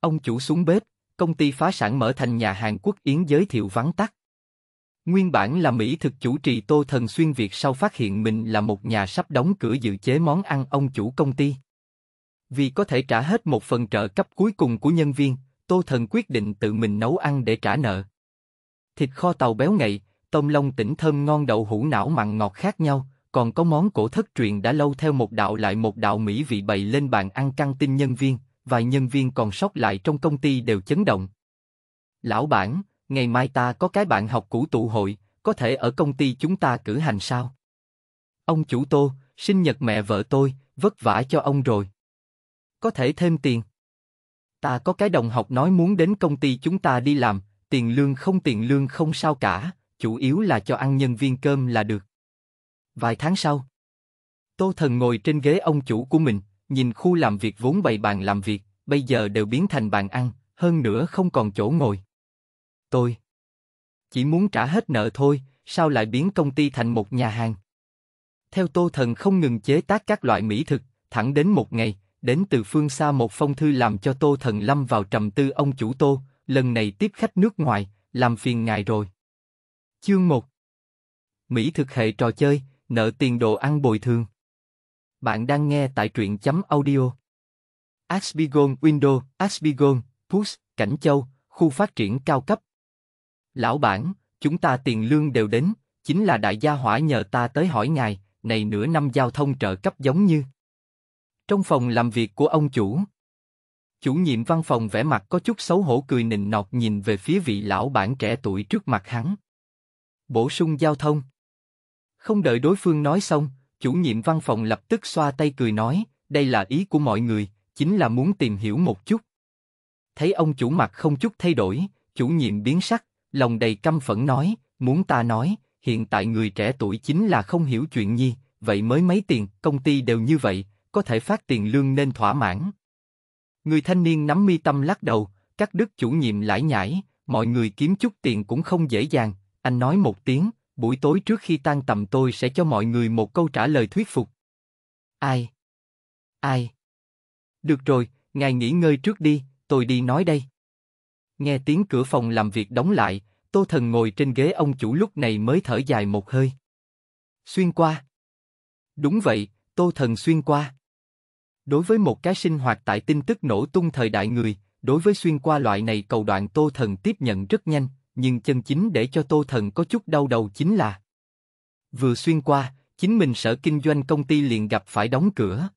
Ông chủ xuống bếp, công ty phá sản mở thành nhà hàng Quốc Yến giới thiệu vắn tắt. Nguyên bản là Mỹ thực chủ trì Tô Thần Xuyên Việt sau phát hiện mình là một nhà sắp đóng cửa dự chế món ăn ông chủ công ty. Vì có thể trả hết một phần trợ cấp cuối cùng của nhân viên, Tô Thần quyết định tự mình nấu ăn để trả nợ. Thịt kho tàu béo ngậy, tôm lông tỉnh thơm ngon đậu hũ não mặn ngọt khác nhau, còn có món cổ thất truyền đã lâu theo một đạo lại một đạo mỹ vị bày lên bàn ăn căng tin nhân viên, vài nhân viên còn sót lại trong công ty đều chấn động. Lão bản, ngày mai ta có cái bạn học cũ tụ hội, có thể ở công ty chúng ta cử hành sao? Ông chủ tô, sinh nhật mẹ vợ tôi, vất vả cho ông rồi. Có thể thêm tiền. Ta có cái đồng học nói muốn đến công ty chúng ta đi làm, tiền lương không tiền lương không sao cả, chủ yếu là cho ăn nhân viên cơm là được. Vài tháng sau, Tô Thần ngồi trên ghế ông chủ của mình, nhìn khu làm việc vốn bày bàn làm việc, bây giờ đều biến thành bàn ăn, hơn nữa không còn chỗ ngồi. Tôi chỉ muốn trả hết nợ thôi, sao lại biến công ty thành một nhà hàng? Theo Tô Thần không ngừng chế tác các loại mỹ thực, thẳng đến một ngày, đến từ phương xa một phong thư làm cho Tô Thần lâm vào trầm tư ông chủ Tô, lần này tiếp khách nước ngoài, làm phiền ngài rồi. Chương 1 Mỹ thực hệ trò chơi, nợ tiền đồ ăn bồi thường. Bạn đang nghe tại truyện chấm audio. Asbigon Window, Asbigon, Push, Cảnh Châu, khu phát triển cao cấp. Lão bản, chúng ta tiền lương đều đến, chính là đại gia hỏa nhờ ta tới hỏi ngài, này nửa năm giao thông trợ cấp giống như. Trong phòng làm việc của ông chủ. Chủ nhiệm văn phòng vẻ mặt có chút xấu hổ cười nịnh nọt nhìn về phía vị lão bản trẻ tuổi trước mặt hắn. Bổ sung giao thông. Không đợi đối phương nói xong, Chủ nhiệm văn phòng lập tức xoa tay cười nói, đây là ý của mọi người, chính là muốn tìm hiểu một chút. Thấy ông chủ mặt không chút thay đổi, chủ nhiệm biến sắc, lòng đầy căm phẫn nói, muốn ta nói, hiện tại người trẻ tuổi chính là không hiểu chuyện nhi, vậy mới mấy tiền, công ty đều như vậy, có thể phát tiền lương nên thỏa mãn. Người thanh niên nắm mi tâm lắc đầu, các đức chủ nhiệm lải nhải, mọi người kiếm chút tiền cũng không dễ dàng, anh nói một tiếng, buổi tối trước khi tan tầm tôi sẽ cho mọi người một câu trả lời thuyết phục. Ai? Ai? Được rồi, ngài nghỉ ngơi trước đi, tôi đi nói đây. Nghe tiếng cửa phòng làm việc đóng lại, Tô Thần ngồi trên ghế ông chủ lúc này mới thở dài một hơi. Xuyên qua. Đúng vậy, Tô Thần xuyên qua. Đối với một cái sinh hoạt tại tin tức nổ tung thời đại người, đối với xuyên qua loại này cầu đoạn Tô Thần tiếp nhận rất nhanh, nhưng chân chính để cho Tô Thần có chút đau đầu chính là vừa xuyên qua, chính mình sở kinh doanh công ty liền gặp phải đóng cửa.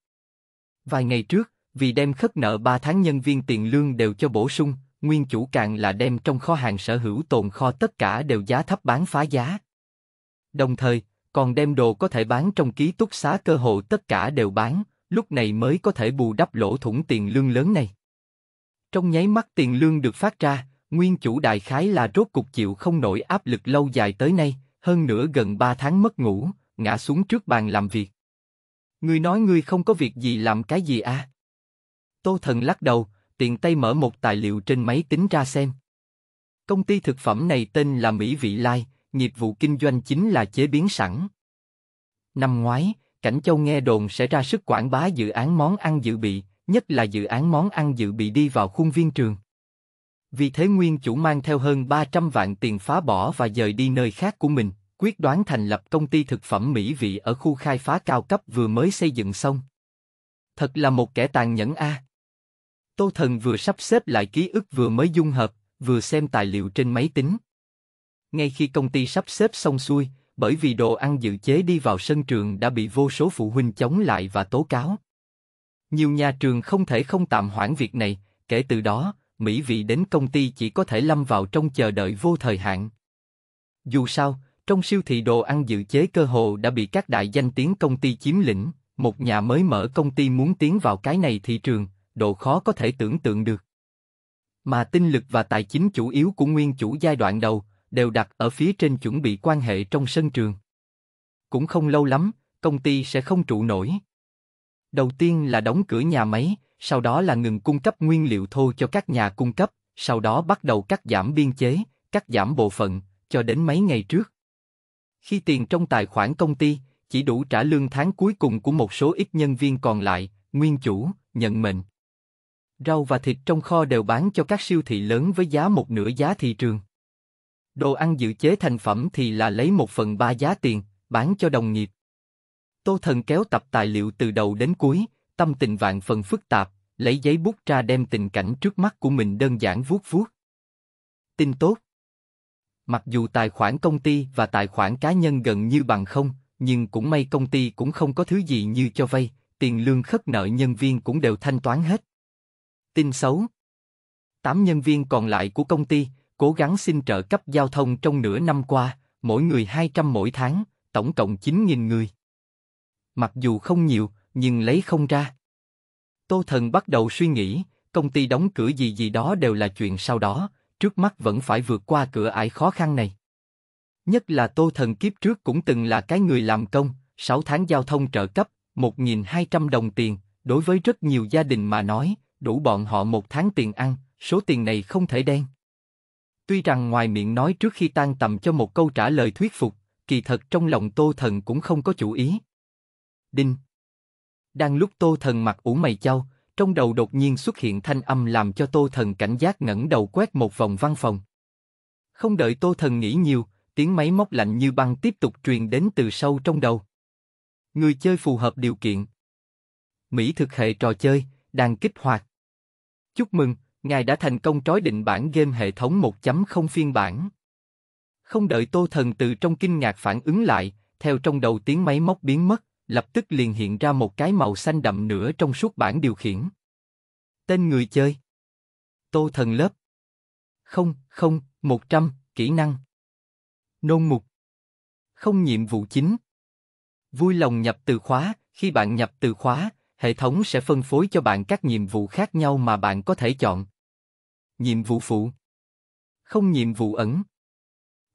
Vài ngày trước, vì đem khất nợ ba tháng nhân viên tiền lương đều cho bổ sung, nguyên chủ càng là đem trong kho hàng sở hữu tồn kho tất cả đều giá thấp bán phá giá. Đồng thời, còn đem đồ có thể bán trong ký túc xá cơ hội tất cả đều bán, lúc này mới có thể bù đắp lỗ thủng tiền lương lớn này. Trong nháy mắt tiền lương được phát ra, Nguyên chủ đại khái là rốt cục chịu không nổi áp lực lâu dài tới nay, hơn nữa gần 3 tháng mất ngủ, ngã xuống trước bàn làm việc. Ngươi nói ngươi không có việc gì làm cái gì à? Tô Thần lắc đầu, tiện tay mở một tài liệu trên máy tính ra xem. Công ty thực phẩm này tên là Mỹ Vị Lai, nghiệp vụ kinh doanh chính là chế biến sẵn. Năm ngoái, Cảnh Châu nghe đồn sẽ ra sức quảng bá dự án món ăn dự bị, nhất là dự án món ăn dự bị đi vào khuôn viên trường. Vì thế nguyên chủ mang theo hơn 300 vạn tiền phá bỏ và dời đi nơi khác của mình, quyết đoán thành lập công ty thực phẩm mỹ vị ở khu khai phá cao cấp vừa mới xây dựng xong. Thật là một kẻ tàn nhẫn a. À. Tô Thần vừa sắp xếp lại ký ức vừa mới dung hợp, vừa xem tài liệu trên máy tính. Ngay khi công ty sắp xếp xong xuôi, bởi vì đồ ăn dự chế đi vào sân trường đã bị vô số phụ huynh chống lại và tố cáo. Nhiều nhà trường không thể không tạm hoãn việc này, kể từ đó, mỹ vị đến công ty chỉ có thể lâm vào trong chờ đợi vô thời hạn. Dù sao, trong siêu thị đồ ăn dự chế cơ hồ đã bị các đại danh tiếng công ty chiếm lĩnh, một nhà mới mở công ty muốn tiến vào cái này thị trường, độ khó có thể tưởng tượng được. Mà tinh lực và tài chính chủ yếu của nguyên chủ giai đoạn đầu đều đặt ở phía trên chuẩn bị quan hệ trong sân trường. Cũng không lâu lắm, công ty sẽ không trụ nổi. Đầu tiên là đóng cửa nhà máy, sau đó là ngừng cung cấp nguyên liệu thô cho các nhà cung cấp, sau đó bắt đầu cắt giảm biên chế, cắt giảm bộ phận, cho đến mấy ngày trước. Khi tiền trong tài khoản công ty chỉ đủ trả lương tháng cuối cùng của một số ít nhân viên còn lại, nguyên chủ nhận mệnh. Rau và thịt trong kho đều bán cho các siêu thị lớn với giá một nửa giá thị trường. Đồ ăn dự chế thành phẩm thì là lấy một phần ba giá tiền, bán cho đồng nghiệp. Tô Thần kéo tập tài liệu từ đầu đến cuối, tâm tình vạn phần phức tạp, lấy giấy bút ra đem tình cảnh trước mắt của mình đơn giản vuốt vuốt. Tin tốt. Mặc dù tài khoản công ty và tài khoản cá nhân gần như bằng không, nhưng cũng may công ty cũng không có thứ gì như cho vay, tiền lương khất nợ nhân viên cũng đều thanh toán hết. Tin xấu. Tám nhân viên còn lại của công ty cố gắng xin trợ cấp giao thông trong nửa năm qua, mỗi người 200 mỗi tháng, tổng cộng 9.000 người. Mặc dù không nhiều, nhưng lấy không ra. Tô Thần bắt đầu suy nghĩ, công ty đóng cửa gì gì đó đều là chuyện sau đó, trước mắt vẫn phải vượt qua cửa ải khó khăn này. Nhất là Tô Thần kiếp trước cũng từng là cái người làm công, 6 tháng giao thông trợ cấp, 1.200 đồng tiền, đối với rất nhiều gia đình mà nói, đủ bọn họ một tháng tiền ăn, số tiền này không thể đen. Tuy rằng ngoài miệng nói trước khi tan tầm cho một câu trả lời thuyết phục, kỳ thật trong lòng Tô Thần cũng không có chủ ý. Đinh đang lúc Tô Thần mặt ủ mày châu, trong đầu đột nhiên xuất hiện thanh âm làm cho Tô Thần cảnh giác ngẩng đầu quét một vòng văn phòng. Không đợi Tô Thần nghĩ nhiều, tiếng máy móc lạnh như băng tiếp tục truyền đến từ sâu trong đầu. Người chơi phù hợp điều kiện. Mỹ thực hệ trò chơi, đang kích hoạt. Chúc mừng, ngài đã thành công trói định bản game hệ thống 1.0 phiên bản. Không đợi Tô Thần từ trong kinh ngạc phản ứng lại, theo trong đầu tiếng máy móc biến mất, lập tức liền hiện ra một cái màu xanh đậm nữa trong suốt bản điều khiển. Tên người chơi. Tô thần lớp. Không, không, 100, kỹ năng. Nôn mục. Không nhiệm vụ chính. Vui lòng nhập từ khóa, khi bạn nhập từ khóa, hệ thống sẽ phân phối cho bạn các nhiệm vụ khác nhau mà bạn có thể chọn. Nhiệm vụ phụ. Không nhiệm vụ ẩn.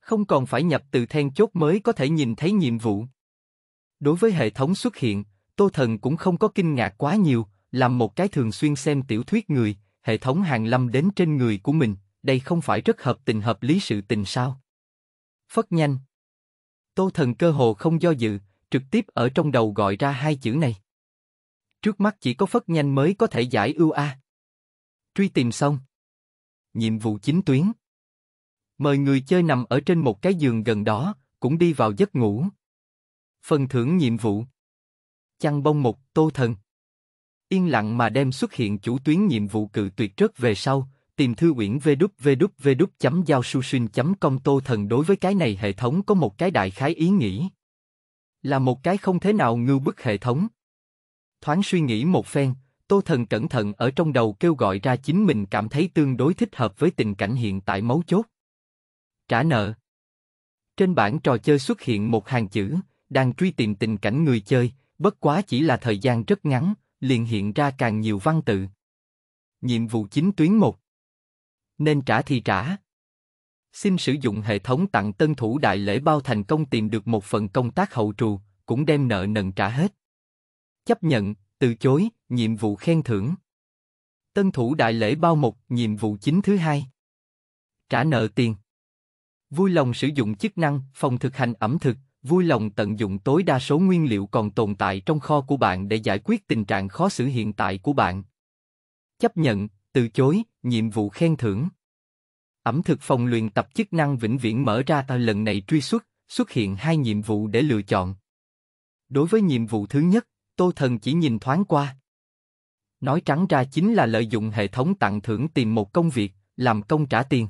Không còn phải nhập từ then chốt mới có thể nhìn thấy nhiệm vụ. Đối với hệ thống xuất hiện, Tô Thần cũng không có kinh ngạc quá nhiều, làm một cái thường xuyên xem tiểu thuyết người, hệ thống hàng lâm đến trên người của mình, đây không phải rất hợp tình hợp lý sự tình sao. Phất nhanh. Tô Thần cơ hồ không do dự, trực tiếp ở trong đầu gọi ra hai chữ này. Trước mắt chỉ có phất nhanh mới có thể giải ưu a. Truy tìm xong. Nhiệm vụ chính tuyến. Mời người chơi nằm ở trên một cái giường gần đó, cũng đi vào giấc ngủ, Phần thưởng nhiệm vụ Chăn bông một, tô thần Yên lặng mà đem xuất hiện chủ tuyến nhiệm vụ cự tuyệt rất về sau, tìm thư uyển www.giao.susin.com tô thần đối với cái này hệ thống có một cái đại khái ý nghĩ. Là một cái không thế nào ngưu bức hệ thống. Thoáng suy nghĩ một phen, Tô Thần cẩn thận ở trong đầu kêu gọi ra chính mình cảm thấy tương đối thích hợp với tình cảnh hiện tại mấu chốt. Trả nợ. Trên bảng trò chơi xuất hiện một hàng chữ, đang truy tìm tình cảnh người chơi, bất quá chỉ là thời gian rất ngắn, liền hiện ra càng nhiều văn tự. Nhiệm vụ chính tuyến một Nên trả thì trả. Xin sử dụng hệ thống tặng tân thủ đại lễ bao thành công tìm được một phần công tác hậu trù, cũng đem nợ nần trả hết. Chấp nhận, từ chối, nhiệm vụ khen thưởng. Tân thủ đại lễ bao một, nhiệm vụ chính thứ hai. Trả nợ tiền. Vui lòng sử dụng chức năng phòng thực hành ẩm thực, vui lòng tận dụng tối đa số nguyên liệu còn tồn tại trong kho của bạn để giải quyết tình trạng khó xử hiện tại của bạn. Chấp nhận, từ chối, nhiệm vụ khen thưởng. Ẩm thực phòng luyện tập chức năng vĩnh viễn mở ra ta à, lần này truy xuất, xuất hiện hai nhiệm vụ để lựa chọn. Đối với nhiệm vụ thứ nhất, Tô Thần chỉ nhìn thoáng qua. Nói trắng ra chính là lợi dụng hệ thống tặng thưởng tìm một công việc, làm công trả tiền.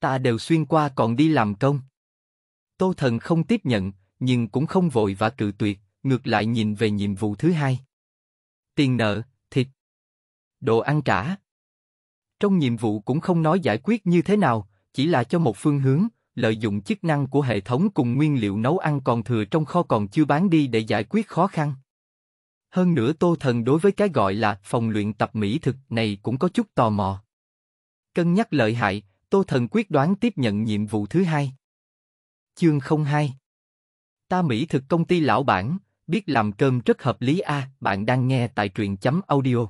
Ta đều xuyên qua còn đi làm công. Tô Thần không tiếp nhận, nhưng cũng không vội và cự tuyệt, ngược lại nhìn về nhiệm vụ thứ hai. Tiền nợ, thịt, đồ ăn trả. Trong nhiệm vụ cũng không nói giải quyết như thế nào, chỉ là cho một phương hướng, lợi dụng chức năng của hệ thống cùng nguyên liệu nấu ăn còn thừa trong kho còn chưa bán đi để giải quyết khó khăn. Hơn nữa Tô Thần đối với cái gọi là phòng luyện tập mỹ thực này cũng có chút tò mò. Cân nhắc lợi hại, Tô Thần quyết đoán tiếp nhận nhiệm vụ thứ hai. Chương 02 Ta Mỹ thực công ty lão bản, biết làm cơm rất hợp lý a à, bạn đang nghe tại truyện chấm audio.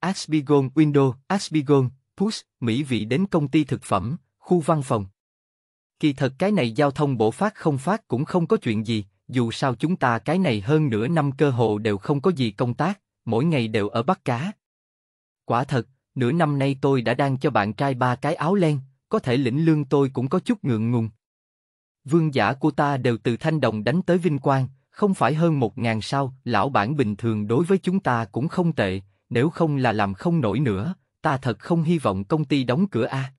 Asbigon Window, Asbigon, Push, Mỹ vị đến công ty thực phẩm, khu văn phòng. Kỳ thật cái này giao thông bổ phát không phát cũng không có chuyện gì, dù sao chúng ta cái này hơn nửa năm cơ hộ đều không có gì công tác, mỗi ngày đều ở bắt cá. Quả thật, nửa năm nay tôi đã đang cho bạn trai ba cái áo len, có thể lĩnh lương tôi cũng có chút ngượng ngùng. Vương giả của ta đều từ thanh đồng đánh tới vinh quang, không phải hơn một ngàn sao, lão bản bình thường đối với chúng ta cũng không tệ, nếu không là làm không nổi nữa, ta thật không hy vọng công ty đóng cửa a.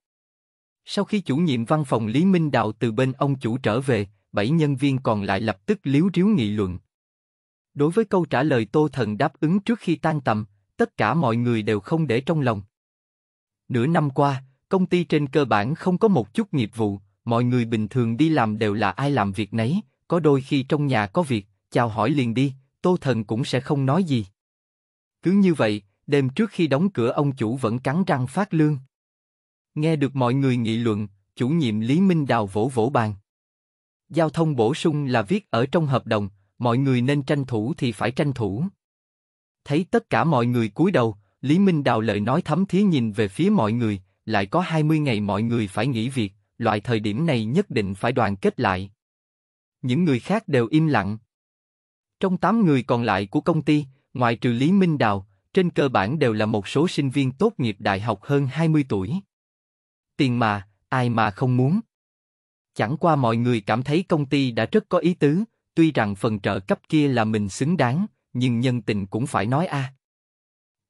Sau khi chủ nhiệm văn phòng Lý Minh Đạo từ bên ông chủ trở về, bảy nhân viên còn lại lập tức liếu riếu nghị luận. Đối với câu trả lời Tô Thần đáp ứng trước khi tan tầm, tất cả mọi người đều không để trong lòng. Nửa năm qua, công ty trên cơ bản không có một chút nghiệp vụ, mọi người bình thường đi làm đều là ai làm việc nấy, có đôi khi trong nhà có việc, chào hỏi liền đi, Tô Thần cũng sẽ không nói gì. Cứ như vậy, đêm trước khi đóng cửa ông chủ vẫn cắn răng phát lương. Nghe được mọi người nghị luận, chủ nhiệm Lý Minh Đào vỗ vỗ bàn. Giao thông bổ sung là viết ở trong hợp đồng, mọi người nên tranh thủ thì phải tranh thủ. Thấy tất cả mọi người cúi đầu, Lý Minh Đào lợi nói thấm thía nhìn về phía mọi người, lại có 20 ngày mọi người phải nghỉ việc, loại thời điểm này nhất định phải đoàn kết lại. Những người khác đều im lặng. Trong 8 người còn lại của công ty, ngoài trừ Lý Minh Đào, trên cơ bản đều là một số sinh viên tốt nghiệp đại học hơn 20 tuổi. Tiền mà, ai mà không muốn. Chẳng qua mọi người cảm thấy công ty đã rất có ý tứ, tuy rằng phần trợ cấp kia là mình xứng đáng, nhưng nhân tình cũng phải nói a. À.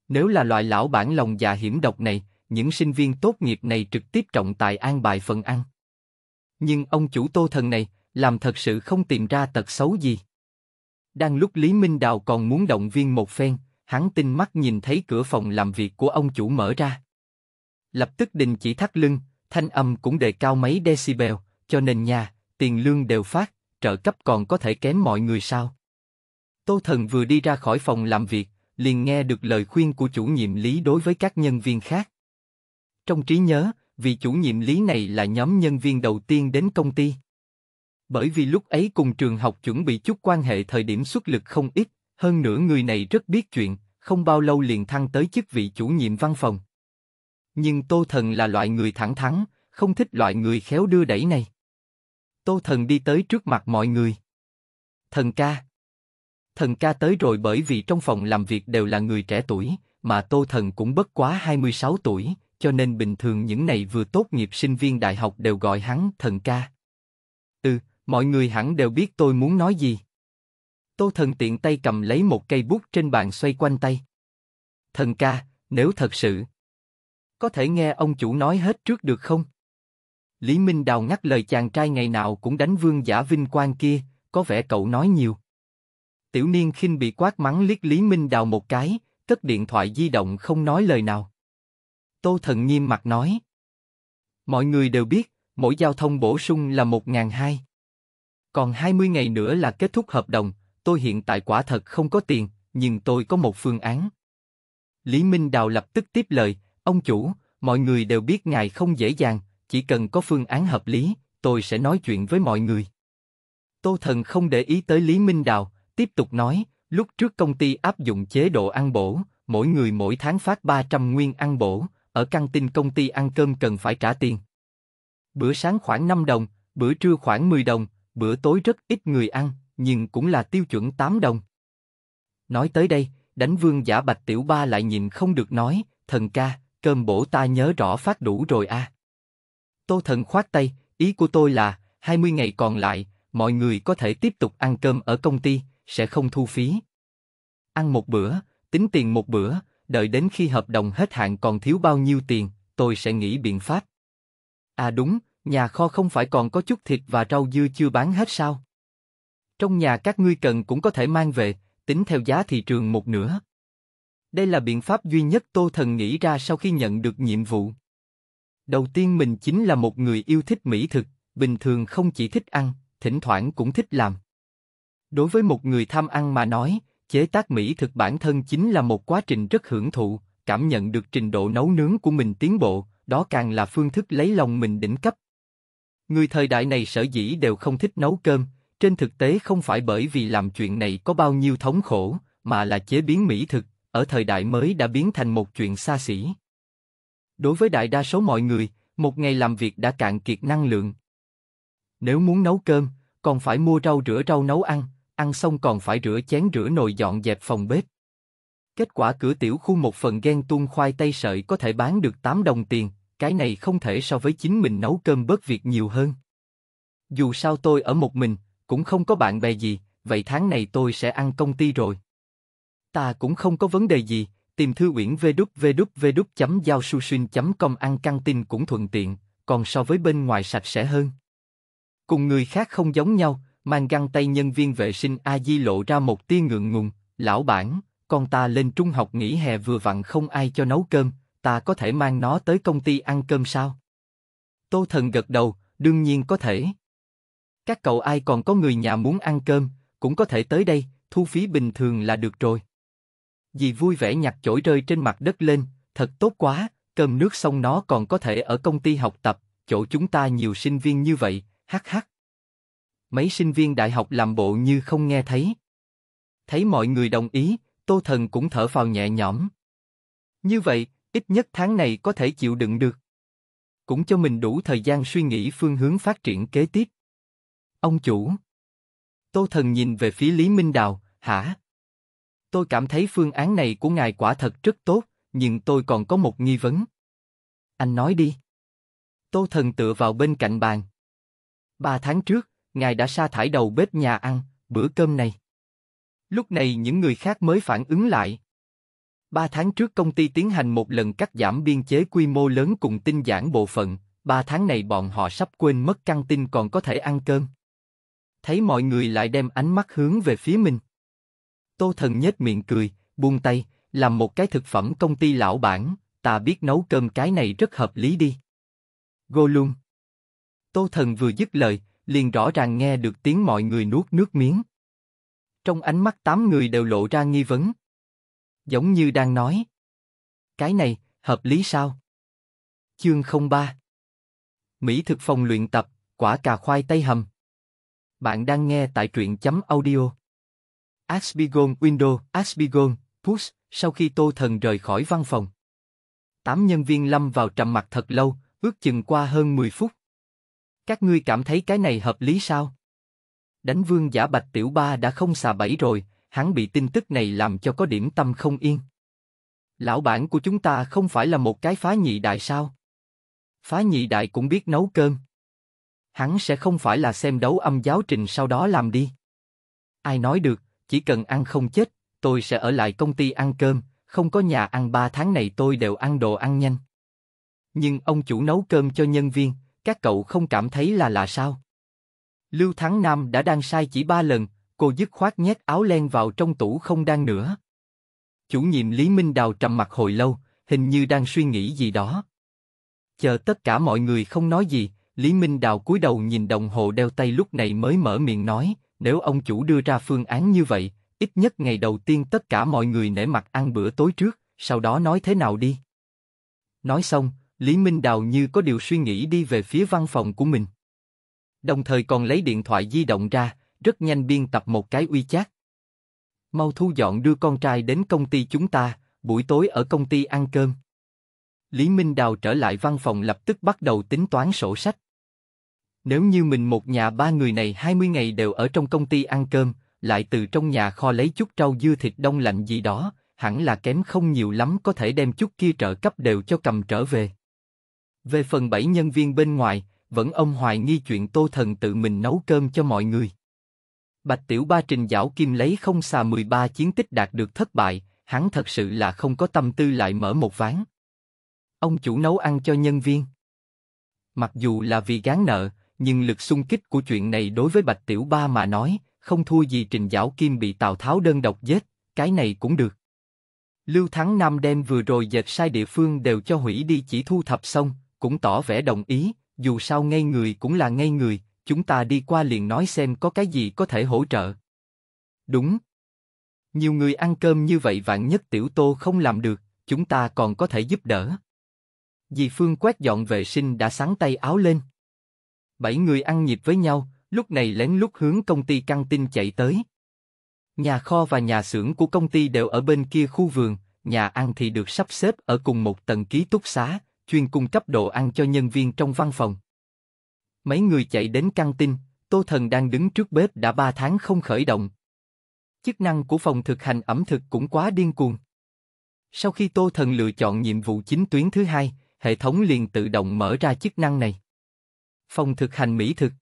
Nếu là loại lão bản lòng già hiểm độc này, những sinh viên tốt nghiệp này trực tiếp trọng tài an bài phần ăn. Nhưng ông chủ tô thần này, làm thật sự không tìm ra tật xấu gì. Đang lúc Lý Minh Đào còn muốn động viên một phen, hắn tinh mắt nhìn thấy cửa phòng làm việc của ông chủ mở ra. Lập tức đình chỉ thắt lưng, thanh âm cũng đề cao mấy decibel, cho nên nhà, tiền lương đều phát, trợ cấp còn có thể kém mọi người sao. Tô Thần vừa đi ra khỏi phòng làm việc, liền nghe được lời khuyên của chủ nhiệm Lý đối với các nhân viên khác. Trong trí nhớ, vị chủ nhiệm lý này là nhóm nhân viên đầu tiên đến công ty. Bởi vì lúc ấy cùng trường học chuẩn bị chút quan hệ thời điểm xuất lực không ít, hơn nữa người này rất biết chuyện, không bao lâu liền thăng tới chức vị chủ nhiệm văn phòng. Nhưng Tô Thần là loại người thẳng thắn, không thích loại người khéo đưa đẩy này. Tô Thần đi tới trước mặt mọi người. Thần ca. Thần ca tới rồi bởi vì trong phòng làm việc đều là người trẻ tuổi, mà Tô Thần cũng bất quá 26 tuổi, cho nên bình thường những này vừa tốt nghiệp sinh viên đại học đều gọi hắn thần ca. Ừ, mọi người hẳn đều biết tôi muốn nói gì. Tô thần tiện tay cầm lấy một cây bút trên bàn xoay quanh tay. Thần ca, nếu thật sự... Có thể nghe ông chủ nói hết trước được không? Lý Minh Đào ngắt lời chàng trai ngày nào cũng đánh vương giả vinh quang kia, có vẻ cậu nói nhiều. Tiểu niên khinh bị quát mắng liếc Lý Minh Đào một cái, cất điện thoại di động không nói lời nào. Tô Thần nghiêm mặt nói. Mọi người đều biết, mỗi giao thông bổ sung là 1.200. Còn 20 ngày nữa là kết thúc hợp đồng, tôi hiện tại quả thật không có tiền, nhưng tôi có một phương án. Lý Minh Đào lập tức tiếp lời, ông chủ, mọi người đều biết ngài không dễ dàng, chỉ cần có phương án hợp lý, tôi sẽ nói chuyện với mọi người. Tô Thần không để ý tới Lý Minh Đào, tiếp tục nói, lúc trước công ty áp dụng chế độ ăn bổ, mỗi người mỗi tháng phát 300 nguyên ăn bổ, ở căng tin công ty ăn cơm cần phải trả tiền. Bữa sáng khoảng 5 đồng, bữa trưa khoảng 10 đồng, bữa tối rất ít người ăn, nhưng cũng là tiêu chuẩn 8 đồng. Nói tới đây, đánh vương giả bạch tiểu ba lại nhìn không được nói, thần ca, cơm bổ ta nhớ rõ phát đủ rồi a. À. Tô thần khoát tay, ý của tôi là, 20 ngày còn lại, mọi người có thể tiếp tục ăn cơm ở công ty, sẽ không thu phí. Ăn một bữa, tính tiền một bữa, đợi đến khi hợp đồng hết hạn còn thiếu bao nhiêu tiền, tôi sẽ nghĩ biện pháp. À đúng, nhà kho không phải còn có chút thịt và rau dưa chưa bán hết sao? Trong nhà các ngươi cần cũng có thể mang về, tính theo giá thị trường một nửa. Đây là biện pháp duy nhất Tô Thần nghĩ ra sau khi nhận được nhiệm vụ. Đầu tiên mình chính là một người yêu thích mỹ thực, bình thường không chỉ thích ăn, thỉnh thoảng cũng thích làm. Đối với một người tham ăn mà nói, Chế tác mỹ thực bản thân chính là một quá trình rất hưởng thụ, cảm nhận được trình độ nấu nướng của mình tiến bộ, đó càng là phương thức lấy lòng mình đỉnh cấp. Người thời đại này sở dĩ đều không thích nấu cơm, trên thực tế không phải bởi vì làm chuyện này có bao nhiêu thống khổ, mà là chế biến mỹ thực, ở thời đại mới đã biến thành một chuyện xa xỉ. Đối với đại đa số mọi người, một ngày làm việc đã cạn kiệt năng lượng. Nếu muốn nấu cơm, còn phải mua rau rửa rau nấu ăn, ăn xong còn phải rửa chén rửa nồi dọn dẹp phòng bếp. Kết quả cửa tiểu khu một phần ghen tuôn khoai tây sợi có thể bán được 8 đồng tiền, cái này không thể so với chính mình nấu cơm bớt việc nhiều hơn. Dù sao tôi ở một mình, cũng không có bạn bè gì, vậy tháng này tôi sẽ ăn công ty rồi. Ta cũng không có vấn đề gì, tìm thư uyển www.giao.com ăn căng tin cũng thuận tiện, còn so với bên ngoài sạch sẽ hơn. Cùng người khác không giống nhau, mang găng tay nhân viên vệ sinh A Di lộ ra một tia ngượng ngùng, lão bản, con ta lên trung học nghỉ hè vừa vặn không ai cho nấu cơm, ta có thể mang nó tới công ty ăn cơm sao? Tô thần gật đầu, đương nhiên có thể. Các cậu ai còn có người nhà muốn ăn cơm, cũng có thể tới đây, thu phí bình thường là được rồi. Dì vui vẻ nhặt chổi rơi trên mặt đất lên, thật tốt quá, cơm nước xong nó còn có thể ở công ty học tập, chỗ chúng ta nhiều sinh viên như vậy, hắc hắc. Mấy sinh viên đại học làm bộ như không nghe thấy. Thấy mọi người đồng ý, Tô Thần cũng thở phào nhẹ nhõm. Như vậy, ít nhất tháng này có thể chịu đựng được. Cũng cho mình đủ thời gian suy nghĩ phương hướng phát triển kế tiếp. Ông chủ. Tô Thần nhìn về phía Lý Minh Đào, hả? Tôi cảm thấy phương án này của ngài quả thật rất tốt, nhưng tôi còn có một nghi vấn. Anh nói đi. Tô Thần tựa vào bên cạnh bàn. Ba tháng trước, ngài đã sa thải đầu bếp nhà ăn, bữa cơm này. Lúc này những người khác mới phản ứng lại. Ba tháng trước công ty tiến hành một lần cắt giảm biên chế quy mô lớn cùng tinh giản bộ phận, ba tháng này bọn họ sắp quên mất căng tin còn có thể ăn cơm. Thấy mọi người lại đem ánh mắt hướng về phía mình. Tô thần nhếch miệng cười, buông tay, làm một cái thực phẩm công ty lão bản, ta biết nấu cơm cái này rất hợp lý đi. Gô luôn. Tô thần vừa dứt lời, liền rõ ràng nghe được tiếng mọi người nuốt nước miếng. Trong ánh mắt tám người đều lộ ra nghi vấn. Giống như đang nói. Cái này, hợp lý sao? Chương 03 Mỹ thực phòng luyện tập, quả cà khoai tây hầm. Bạn đang nghe tại truyện chấm audio. Asbigon Window, Asbigon, Push, sau khi Tô Thần rời khỏi văn phòng. Tám nhân viên lâm vào trầm mặt thật lâu, ước chừng qua hơn 10 phút. Các ngươi cảm thấy cái này hợp lý sao? Đánh vương giả bạch tiểu ba đã không xà bẫy rồi, hắn bị tin tức này làm cho có điểm tâm không yên. Lão bản của chúng ta không phải là một cái phá nhị đại sao? Phá nhị đại cũng biết nấu cơm. Hắn sẽ không phải là xem đấu âm giáo trình sau đó làm đi. Ai nói được, chỉ cần ăn không chết, tôi sẽ ở lại công ty ăn cơm, không có nhà ăn ba tháng này tôi đều ăn đồ ăn nhanh. Nhưng ông chủ nấu cơm cho nhân viên, các cậu không cảm thấy là lạ sao? Lưu Thắng Nam đã đang sai chỉ ba lần, cô dứt khoát nhét áo len vào trong tủ không đang nữa. Chủ nhiệm Lý Minh Đào trầm mặt hồi lâu, hình như đang suy nghĩ gì đó. Chờ tất cả mọi người không nói gì, Lý Minh Đào cúi đầu nhìn đồng hồ đeo tay lúc này mới mở miệng nói, nếu ông chủ đưa ra phương án như vậy, ít nhất ngày đầu tiên tất cả mọi người nể mặt ăn bữa tối trước, sau đó nói thế nào đi. Nói xong, Lý Minh Đào như có điều suy nghĩ đi về phía văn phòng của mình. Đồng thời còn lấy điện thoại di động ra, rất nhanh biên tập một cái uy chát. Mau thu dọn đưa con trai đến công ty chúng ta, buổi tối ở công ty ăn cơm. Lý Minh Đào trở lại văn phòng lập tức bắt đầu tính toán sổ sách. Nếu như mình một nhà ba người này 20 ngày đều ở trong công ty ăn cơm, lại từ trong nhà kho lấy chút rau dưa thịt đông lạnh gì đó, hẳn là kém không nhiều lắm có thể đem chút kia trợ cấp đều cho cầm trở về. Về phần bảy nhân viên bên ngoài, vẫn ông hoài nghi chuyện Tô Thần tự mình nấu cơm cho mọi người. Bạch Tiểu Ba trình giảo kim lấy không xà 13 chiến tích đạt được thất bại, hắn thật sự là không có tâm tư lại mở một ván. Ông chủ nấu ăn cho nhân viên. Mặc dù là vì gán nợ, nhưng lực xung kích của chuyện này đối với Bạch Tiểu Ba mà nói, không thua gì trình giảo kim bị Tào Tháo đơn độc giết, cái này cũng được. Lưu Thắng Nam đem vừa rồi dệt sai địa phương đều cho hủy đi chỉ thu thập xong, cũng tỏ vẻ đồng ý, dù sao ngay người cũng là ngay người, chúng ta đi qua liền nói xem có cái gì có thể hỗ trợ. Đúng. Nhiều người ăn cơm như vậy vạn nhất tiểu tô không làm được, chúng ta còn có thể giúp đỡ. Dì Phương quét dọn vệ sinh đã sáng tay áo lên. Bảy người ăn nhịp với nhau, lúc này lén lút hướng công ty căng tin chạy tới. Nhà kho và nhà xưởng của công ty đều ở bên kia khu vườn, nhà ăn thì được sắp xếp ở cùng một tầng ký túc xá, chuyên cung cấp đồ ăn cho nhân viên trong văn phòng. Mấy người chạy đến căng tin, Tô Thần đang đứng trước bếp đã ba tháng không khởi động. Chức năng của phòng thực hành ẩm thực cũng quá điên cuồng. Sau khi Tô Thần lựa chọn nhiệm vụ chính tuyến thứ hai, hệ thống liền tự động mở ra chức năng này. Phòng thực hành mỹ thực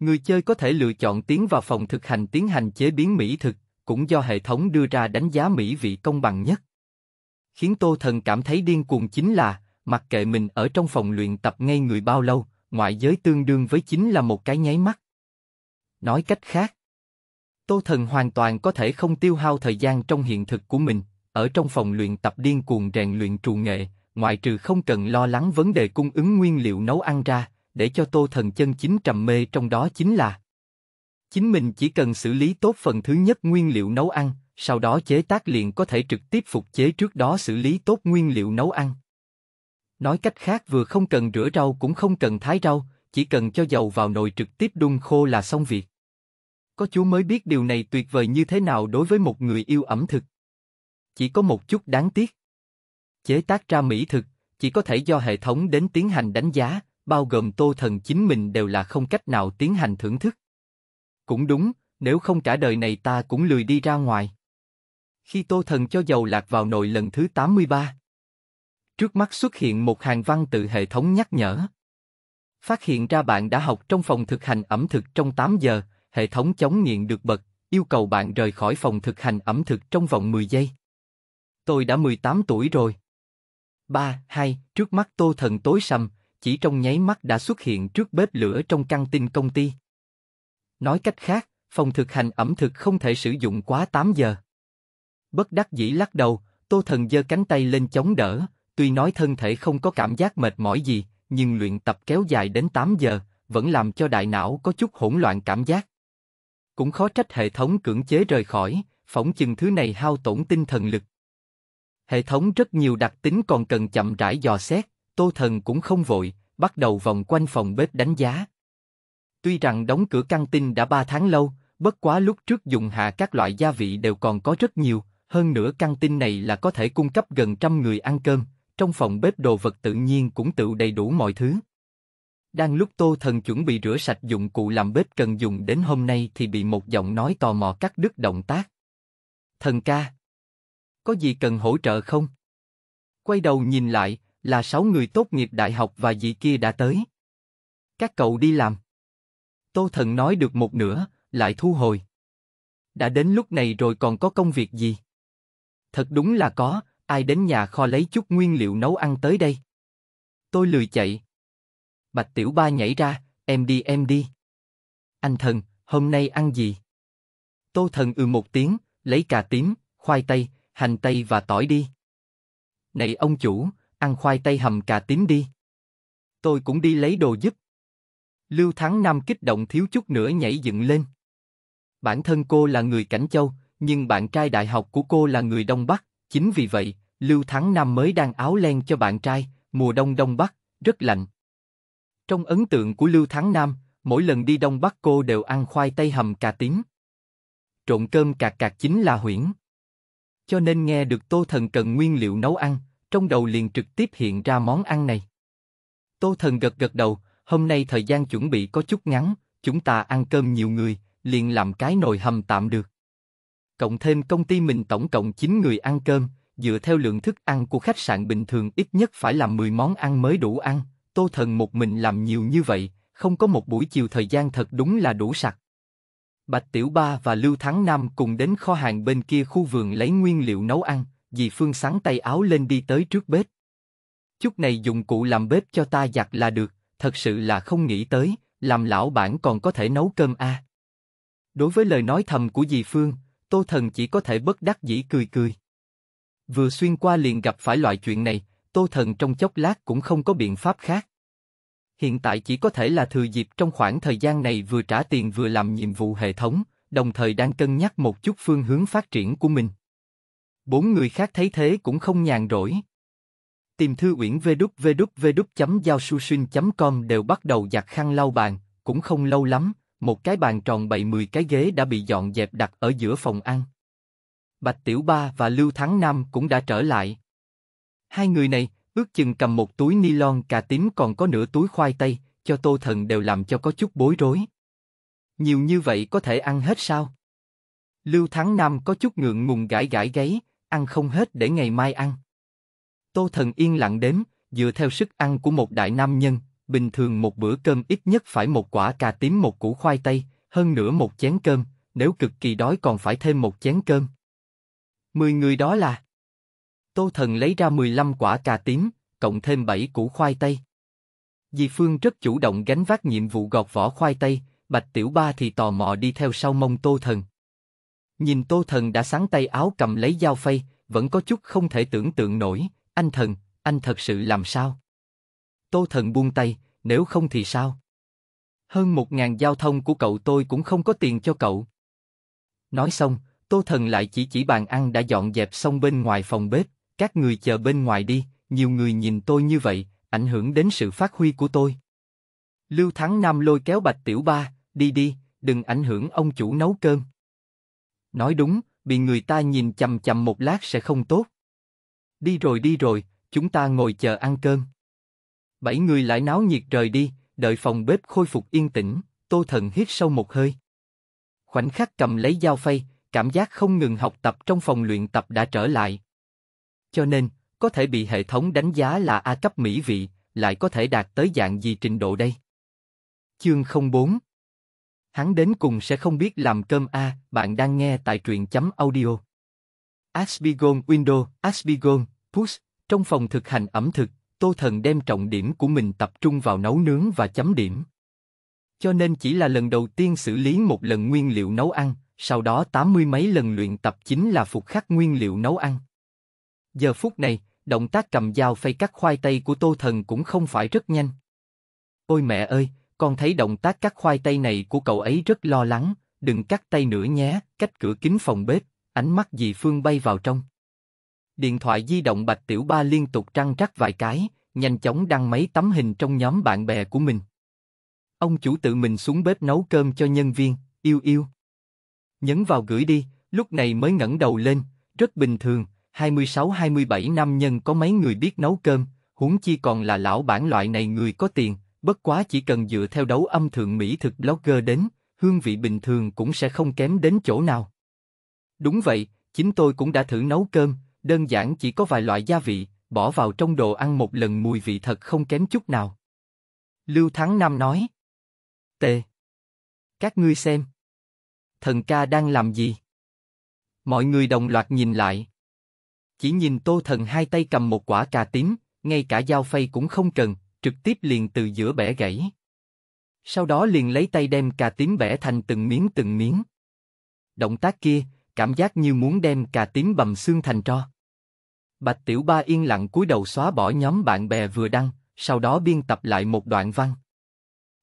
Người chơi có thể lựa chọn tiến vào phòng thực hành tiến hành chế biến mỹ thực, cũng do hệ thống đưa ra đánh giá mỹ vị công bằng nhất. Khiến Tô Thần cảm thấy điên cuồng chính là mặc kệ mình ở trong phòng luyện tập ngay người bao lâu, ngoại giới tương đương với chính là một cái nháy mắt. Nói cách khác, Tô Thần hoàn toàn có thể không tiêu hao thời gian trong hiện thực của mình, ở trong phòng luyện tập điên cuồng rèn luyện trù nghệ, ngoại trừ không cần lo lắng vấn đề cung ứng nguyên liệu nấu ăn ra, để cho Tô Thần chân chính trầm mê trong đó chính là chính mình chỉ cần xử lý tốt phần thứ nhất nguyên liệu nấu ăn, sau đó chế tác liền có thể trực tiếp phục chế trước đó xử lý tốt nguyên liệu nấu ăn. Nói cách khác vừa không cần rửa rau cũng không cần thái rau, chỉ cần cho dầu vào nồi trực tiếp đun khô là xong việc. Có chú mới biết điều này tuyệt vời như thế nào đối với một người yêu ẩm thực. Chỉ có một chút đáng tiếc. Chế tác ra mỹ thực, chỉ có thể do hệ thống đến tiến hành đánh giá, bao gồm tô thần chính mình đều là không cách nào tiến hành thưởng thức. Cũng đúng, nếu không cả đời này ta cũng lười đi ra ngoài. Khi tô thần cho dầu lạc vào nồi lần thứ 83, Trước mắt xuất hiện một hàng văn tự hệ thống nhắc nhở. Phát hiện ra bạn đã học trong phòng thực hành ẩm thực trong 8 giờ, hệ thống chống nghiện được bật, yêu cầu bạn rời khỏi phòng thực hành ẩm thực trong vòng 10 giây. Tôi đã 18 tuổi rồi. 3, 2, trước mắt tô thần tối sầm, chỉ trong nháy mắt đã xuất hiện trước bếp lửa trong căng tin công ty. Nói cách khác, phòng thực hành ẩm thực không thể sử dụng quá 8 giờ. Bất đắc dĩ lắc đầu, tô thần giơ cánh tay lên chống đỡ, Tuy nói thân thể không có cảm giác mệt mỏi gì, nhưng luyện tập kéo dài đến 8 giờ, vẫn làm cho đại não có chút hỗn loạn cảm giác. Cũng khó trách hệ thống cưỡng chế rời khỏi, phỏng chừng thứ này hao tổn tinh thần lực. Hệ thống rất nhiều đặc tính còn cần chậm rãi dò xét, Tô Thần cũng không vội, bắt đầu vòng quanh phòng bếp đánh giá. Tuy rằng đóng cửa căng tin đã 3 tháng lâu, bất quá lúc trước dùng hạ các loại gia vị đều còn có rất nhiều, hơn nữa căng tin này là có thể cung cấp gần trăm người ăn cơm, trong phòng bếp đồ vật tự nhiên cũng tự đầy đủ mọi thứ. Đang lúc Tô Thần chuẩn bị rửa sạch dụng cụ làm bếp cần dùng đến hôm nay thì bị một giọng nói tò mò cắt đứt động tác. Thần ca! Có gì cần hỗ trợ không? Quay đầu nhìn lại, là sáu người tốt nghiệp đại học và dì kia đã tới. Các cậu đi làm. Tô Thần nói được một nửa, lại thu hồi. Đã đến lúc này rồi còn có công việc gì? Thật đúng là có, Ai đến nhà kho lấy chút nguyên liệu nấu ăn tới đây? Tôi lười chạy. Bạch Tiểu Ba nhảy ra, em đi em đi. Anh thần, hôm nay ăn gì? Tô thần ừ một tiếng, lấy cà tím, khoai tây, hành tây và tỏi đi. Này ông chủ, ăn khoai tây hầm cà tím đi. Tôi cũng đi lấy đồ giúp. Lưu Thắng Nam kích động thiếu chút nữa nhảy dựng lên. Bản thân cô là người Cảnh Châu, nhưng bạn trai đại học của cô là người Đông Bắc, chính vì vậy, Lưu Thắng Nam mới đang áo len cho bạn trai, mùa đông đông bắc, rất lạnh. Trong ấn tượng của Lưu Thắng Nam, mỗi lần đi đông bắc cô đều ăn khoai tây hầm cà tím. Trộn cơm cạc cạc chính là huyễn. Cho nên nghe được Tô Thần cần nguyên liệu nấu ăn, trong đầu liền trực tiếp hiện ra món ăn này. Tô Thần gật gật đầu, hôm nay thời gian chuẩn bị có chút ngắn, chúng ta ăn cơm nhiều người, liền làm cái nồi hầm tạm được. Cộng thêm công ty mình tổng cộng 9 người ăn cơm, dựa theo lượng thức ăn của khách sạn bình thường ít nhất phải làm 10 món ăn mới đủ ăn, Tô Thần một mình làm nhiều như vậy, không có một buổi chiều thời gian thật đúng là đủ sạch. Bạch Tiểu Ba và Lưu Thắng Nam cùng đến kho hàng bên kia khu vườn lấy nguyên liệu nấu ăn, dì Phương sáng tay áo lên đi tới trước bếp. Chút này dùng cụ làm bếp cho ta giặt là được, thật sự là không nghĩ tới, làm lão bản còn có thể nấu cơm a. À. Đối với lời nói thầm của dì Phương, Tô Thần chỉ có thể bất đắc dĩ cười cười. Vừa xuyên qua liền gặp phải loại chuyện này, Tô Thần trong chốc lát cũng không có biện pháp khác. Hiện tại chỉ có thể là thừa dịp trong khoảng thời gian này vừa trả tiền vừa làm nhiệm vụ hệ thống, đồng thời đang cân nhắc một chút phương hướng phát triển của mình. Bốn người khác thấy thế cũng không nhàn rỗi. Tìm thư uyển www giao com đều bắt đầu giặt khăn lau bàn, cũng không lâu lắm, một cái bàn tròn bày 10 cái ghế đã bị dọn dẹp đặt ở giữa phòng ăn. Bạch Tiểu Ba và Lưu Thắng Nam cũng đã trở lại. Hai người này, ước chừng cầm một túi ni lon cà tím còn có nửa túi khoai tây, cho Tô Thần đều làm cho có chút bối rối. Nhiều như vậy có thể ăn hết sao? Lưu Thắng Nam có chút ngượng ngùng gãi gãi gáy, ăn không hết để ngày mai ăn. Tô Thần yên lặng đếm, dựa theo sức ăn của một đại nam nhân, bình thường một bữa cơm ít nhất phải một quả cà tím một củ khoai tây, hơn nữa một chén cơm, nếu cực kỳ đói còn phải thêm một chén cơm. Mười người đó là Tô Thần lấy ra 15 quả cà tím, cộng thêm 7 củ khoai tây. Di Phương rất chủ động gánh vác nhiệm vụ gọt vỏ khoai tây, Bạch Tiểu Ba thì tò mò đi theo sau mông Tô Thần. Nhìn Tô Thần đã sáng tay áo cầm lấy dao phay, vẫn có chút không thể tưởng tượng nổi, anh Thần, anh thật sự làm sao? Tô Thần buông tay, nếu không thì sao? Hơn một ngàn giao thông của cậu tôi cũng không có tiền cho cậu. Nói xong, Tô Thần lại chỉ chỉ bàn ăn đã dọn dẹp xong bên ngoài phòng bếp, các người chờ bên ngoài đi, nhiều người nhìn tôi như vậy, ảnh hưởng đến sự phát huy của tôi. Lưu Thắng Nam lôi kéo Bạch Tiểu Ba, đi đi, đừng ảnh hưởng ông chủ nấu cơm. Nói đúng, bị người ta nhìn chầm chầm một lát sẽ không tốt. Đi rồi đi rồi, chúng ta ngồi chờ ăn cơm. Bảy người lại náo nhiệt rời đi, đợi phòng bếp khôi phục yên tĩnh, Tô Thần hít sâu một hơi. Khoảnh khắc cầm lấy dao phay, cảm giác không ngừng học tập trong phòng luyện tập đã trở lại. Cho nên, có thể bị hệ thống đánh giá là A cấp mỹ vị, lại có thể đạt tới dạng gì trình độ đây? Chương 04 Hắn đến cùng sẽ không biết làm cơm A, bạn đang nghe tại truyện chấm audio. Asbigon Window, Asbigon, Push, trong phòng thực hành ẩm thực, Tô Thần đem trọng điểm của mình tập trung vào nấu nướng và chấm điểm. Cho nên chỉ là lần đầu tiên xử lý một lần nguyên liệu nấu ăn, sau đó tám mươi mấy lần luyện tập chính là phục khắc nguyên liệu nấu ăn. Giờ phút này, động tác cầm dao phay cắt khoai tây của Tô Thần cũng không phải rất nhanh. Ôi mẹ ơi, con thấy động tác cắt khoai tây này của cậu ấy rất lo lắng, đừng cắt tay nữa nhé, cách cửa kính phòng bếp, ánh mắt dì Phương bay vào trong. Điện thoại di động Bạch Tiểu Ba liên tục trăng trắc vài cái, nhanh chóng đăng mấy tấm hình trong nhóm bạn bè của mình. Ông chủ tự mình xuống bếp nấu cơm cho nhân viên, yêu yêu. Nhấn vào gửi đi, lúc này mới ngẩng đầu lên, rất bình thường, 26-27 năm nhân có mấy người biết nấu cơm, huống chi còn là lão bản loại này người có tiền, bất quá chỉ cần dựa theo đấu âm thượng Mỹ thực blogger đến, hương vị bình thường cũng sẽ không kém đến chỗ nào. Đúng vậy, chính tôi cũng đã thử nấu cơm, đơn giản chỉ có vài loại gia vị, bỏ vào trong đồ ăn một lần mùi vị thật không kém chút nào. Lưu Thắng Nam nói. Tề. Các ngươi xem thần ca đang làm gì? Mọi người đồng loạt nhìn lại. Chỉ nhìn tô thần hai tay cầm một quả cà tím, ngay cả dao phay cũng không cần, trực tiếp liền từ giữa bẻ gãy. Sau đó liền lấy tay đem cà tím bẻ thành từng miếng từng miếng. Động tác kia, cảm giác như muốn đem cà tím bầm xương thành tro. Bạch Tiểu Ba yên lặng cúi đầu xóa bỏ nhóm bạn bè vừa đăng, sau đó biên tập lại một đoạn văn.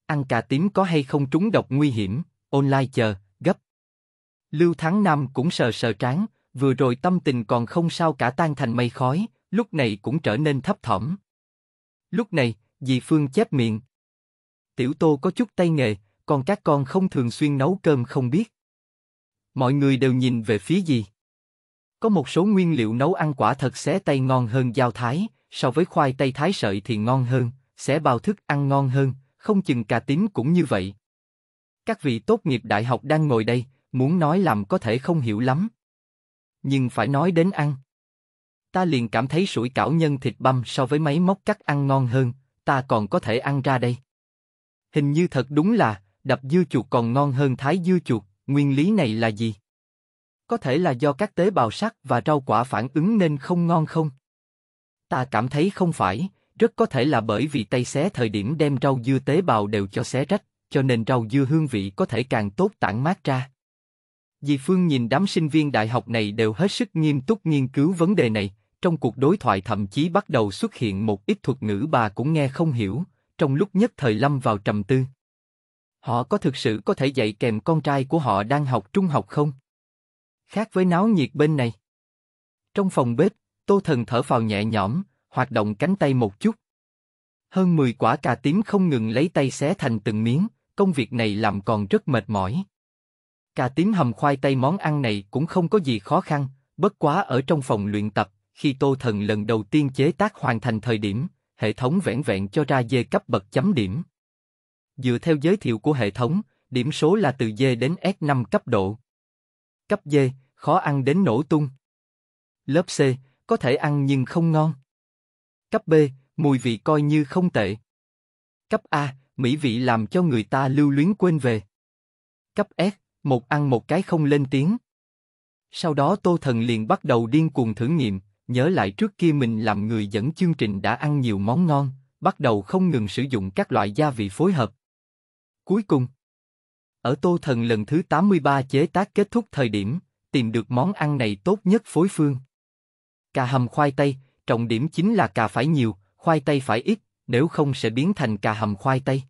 Ăn cà tím có hay không trúng độc nguy hiểm, online chờ, Lưu Thắng Nam cũng sờ sờ trán, vừa rồi tâm tình còn không sao cả tan thành mây khói, lúc này cũng trở nên thấp thỏm. Lúc này, dì Phương chép miệng. Tiểu Tô có chút tay nghề, còn các con không thường xuyên nấu cơm không biết. Mọi người đều nhìn về phía gì? Có một số nguyên liệu nấu ăn quả thật xé tay ngon hơn dao thái, so với khoai tây thái sợi thì ngon hơn, xé bao thức ăn ngon hơn, không chừng cà tím cũng như vậy. Các vị tốt nghiệp đại học đang ngồi đây, muốn nói làm có thể không hiểu lắm. Nhưng phải nói đến ăn. Ta liền cảm thấy sủi cảo nhân thịt băm so với máy móc cắt ăn ngon hơn, ta còn có thể ăn ra đây. Hình như thật đúng là, đập dưa chuột còn ngon hơn thái dưa chuột, nguyên lý này là gì? Có thể là do các tế bào sắt và rau quả phản ứng nên không ngon không? Ta cảm thấy không phải, rất có thể là bởi vì tay xé thời điểm đem rau dưa tế bào đều cho xé rách, cho nên rau dưa hương vị có thể càng tốt tản mát ra. Dì Phương nhìn đám sinh viên đại học này đều hết sức nghiêm túc nghiên cứu vấn đề này, trong cuộc đối thoại thậm chí bắt đầu xuất hiện một ít thuật ngữ bà cũng nghe không hiểu, trong lúc nhất thời lâm vào trầm tư. Họ có thực sự có thể dạy kèm con trai của họ đang học trung học không? Khác với náo nhiệt bên này. Trong phòng bếp, Tô Thần thở phào nhẹ nhõm, hoạt động cánh tay một chút. Hơn 10 quả cà tím không ngừng lấy tay xé thành từng miếng, công việc này làm còn rất mệt mỏi. Cà tím hầm khoai tây món ăn này cũng không có gì khó khăn, bất quá ở trong phòng luyện tập, khi Tô Thần lần đầu tiên chế tác hoàn thành thời điểm, hệ thống vẹn vẹn cho ra dê cấp bậc chấm điểm. Dựa theo giới thiệu của hệ thống, điểm số là từ dê đến S5 cấp độ. Cấp dê, khó ăn đến nổ tung. Lớp C, có thể ăn nhưng không ngon. Cấp B, mùi vị coi như không tệ. Cấp A, mỹ vị làm cho người ta lưu luyến quên về. Cấp S, một ăn một cái không lên tiếng. Sau đó Tô Thần liền bắt đầu điên cuồng thử nghiệm, nhớ lại trước kia mình làm người dẫn chương trình đã ăn nhiều món ngon, bắt đầu không ngừng sử dụng các loại gia vị phối hợp. Cuối cùng, ở Tô Thần lần thứ 83 chế tác kết thúc thời điểm, tìm được món ăn này tốt nhất phối phương. Cà hầm khoai tây, trọng điểm chính là cà phải nhiều, khoai tây phải ít, nếu không sẽ biến thành cà hầm khoai tây.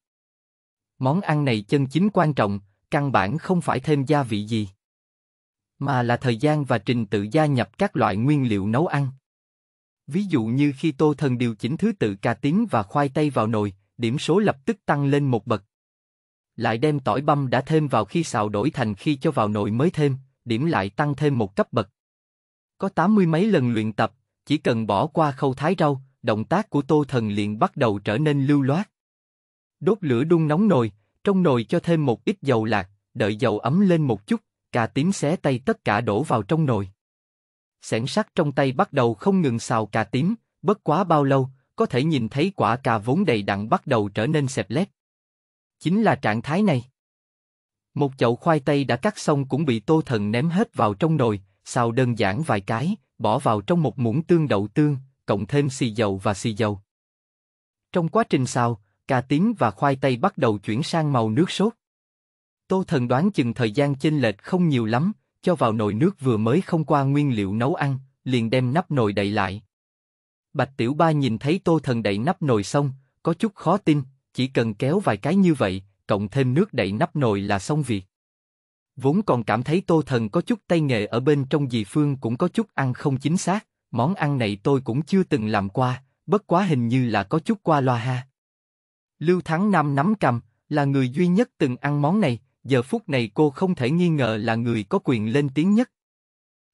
Món ăn này chân chính quan trọng, căn bản không phải thêm gia vị gì, mà là thời gian và trình tự gia nhập các loại nguyên liệu nấu ăn. Ví dụ như khi Tô Thần điều chỉnh thứ tự cà tím và khoai tây vào nồi, điểm số lập tức tăng lên một bậc. Lại đem tỏi băm đã thêm vào khi xào đổi thành khi cho vào nồi mới thêm, điểm lại tăng thêm một cấp bậc. Có tám mươi mấy lần luyện tập, chỉ cần bỏ qua khâu thái rau, động tác của Tô Thần liền bắt đầu trở nên lưu loát. Đốt lửa đun nóng nồi, trong nồi cho thêm một ít dầu lạc, đợi dầu ấm lên một chút, cà tím xé tay tất cả đổ vào trong nồi. Xẻng sắt trong tay bắt đầu không ngừng xào cà tím, bất quá bao lâu, có thể nhìn thấy quả cà vốn đầy đặn bắt đầu trở nên sệt lét. Chính là trạng thái này. Một chậu khoai tây đã cắt xong cũng bị tô thần ném hết vào trong nồi, xào đơn giản vài cái, bỏ vào trong một muỗng tương đậu tương, cộng thêm xì dầu và xì dầu. Trong quá trình xào, cà tím và khoai tây bắt đầu chuyển sang màu nước sốt. Tô Thần đoán chừng thời gian chênh lệch không nhiều lắm, cho vào nồi nước vừa mới không qua nguyên liệu nấu ăn, liền đem nắp nồi đậy lại. Bạch Tiểu Ba nhìn thấy Tô Thần đậy nắp nồi xong, có chút khó tin, chỉ cần kéo vài cái như vậy, cộng thêm nước đậy nắp nồi là xong việc. Vốn còn cảm thấy Tô Thần có chút tay nghề ở bên trong dì Phương cũng có chút ăn không chính xác, món ăn này tôi cũng chưa từng làm qua, bất quá hình như là có chút qua loa ha. Lưu Thắng Nam nắm cầm, là người duy nhất từng ăn món này, giờ phút này cô không thể nghi ngờ là người có quyền lên tiếng nhất.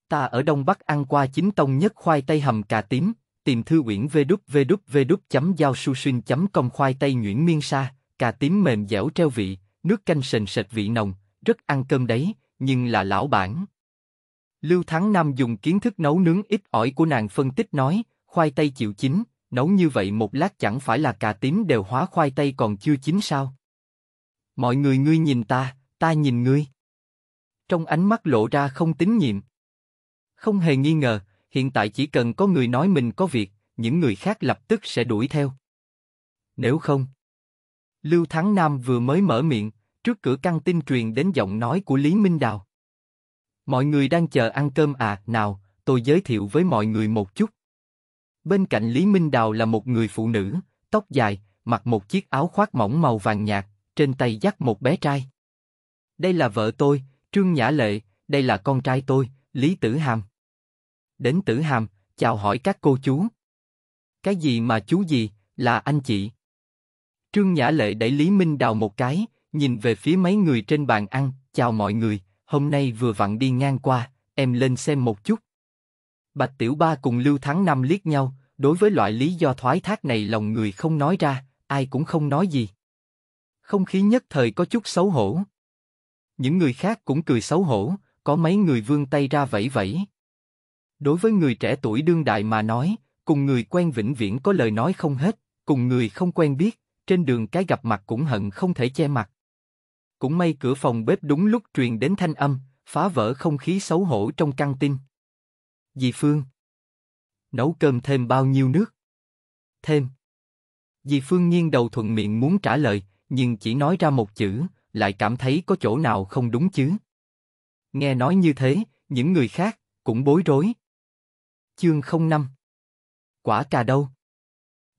Ta ở Đông Bắc ăn qua chính tông nhất khoai tây hầm cà tím, tìm thư uyển www.giao.susin.com khoai tây nhuyễn miên sa, cà tím mềm dẻo treo vị, nước canh sền sệt vị nồng, rất ăn cơm đấy, nhưng là lão bản. Lưu Thắng Nam dùng kiến thức nấu nướng ít ỏi của nàng phân tích nói, khoai tây chịu chín, nấu như vậy một lát chẳng phải là cà tím đều hóa khoai tây còn chưa chín sao? Mọi người ngươi nhìn ta, ta nhìn ngươi. Trong ánh mắt lộ ra không tín nhiệm. Không hề nghi ngờ, hiện tại chỉ cần có người nói mình có việc, những người khác lập tức sẽ đuổi theo. Nếu không, Lưu Thắng Nam vừa mới mở miệng, trước cửa căng tin truyền đến giọng nói của Lý Minh Đào. Mọi người đang chờ ăn cơm à, nào, tôi giới thiệu với mọi người một chút. Bên cạnh Lý Minh Đào là một người phụ nữ, tóc dài, mặc một chiếc áo khoác mỏng màu vàng nhạt, trên tay dắt một bé trai. Đây là vợ tôi, Trương Nhã Lệ, đây là con trai tôi, Lý Tử Hàm. Đến Tử Hàm, chào hỏi các cô chú. Cái gì mà chú gì, là anh chị. Trương Nhã Lệ đẩy Lý Minh Đào một cái, nhìn về phía mấy người trên bàn ăn, chào mọi người, hôm nay vừa vặn đi ngang qua, em lên xem một chút. Bạch Tiểu Ba cùng Lưu Thắng Năm liếc nhau, đối với loại lý do thoái thác này lòng người không nói ra, ai cũng không nói gì. Không khí nhất thời có chút xấu hổ. Những người khác cũng cười xấu hổ, có mấy người vươn tay ra vẫy vẫy. Đối với người trẻ tuổi đương đại mà nói, cùng người quen vĩnh viễn có lời nói không hết, cùng người không quen biết, trên đường cái gặp mặt cũng hận không thể che mặt. Cũng may cửa phòng bếp đúng lúc truyền đến thanh âm, phá vỡ không khí xấu hổ trong căng tin. Dì Phương. Nấu cơm thêm bao nhiêu nước? Thêm. Dì Phương nghiêng đầu thuận miệng muốn trả lời, nhưng chỉ nói ra một chữ, lại cảm thấy có chỗ nào không đúng chứ. Nghe nói như thế, những người khác cũng bối rối. Chương 05 Quả cà đâu?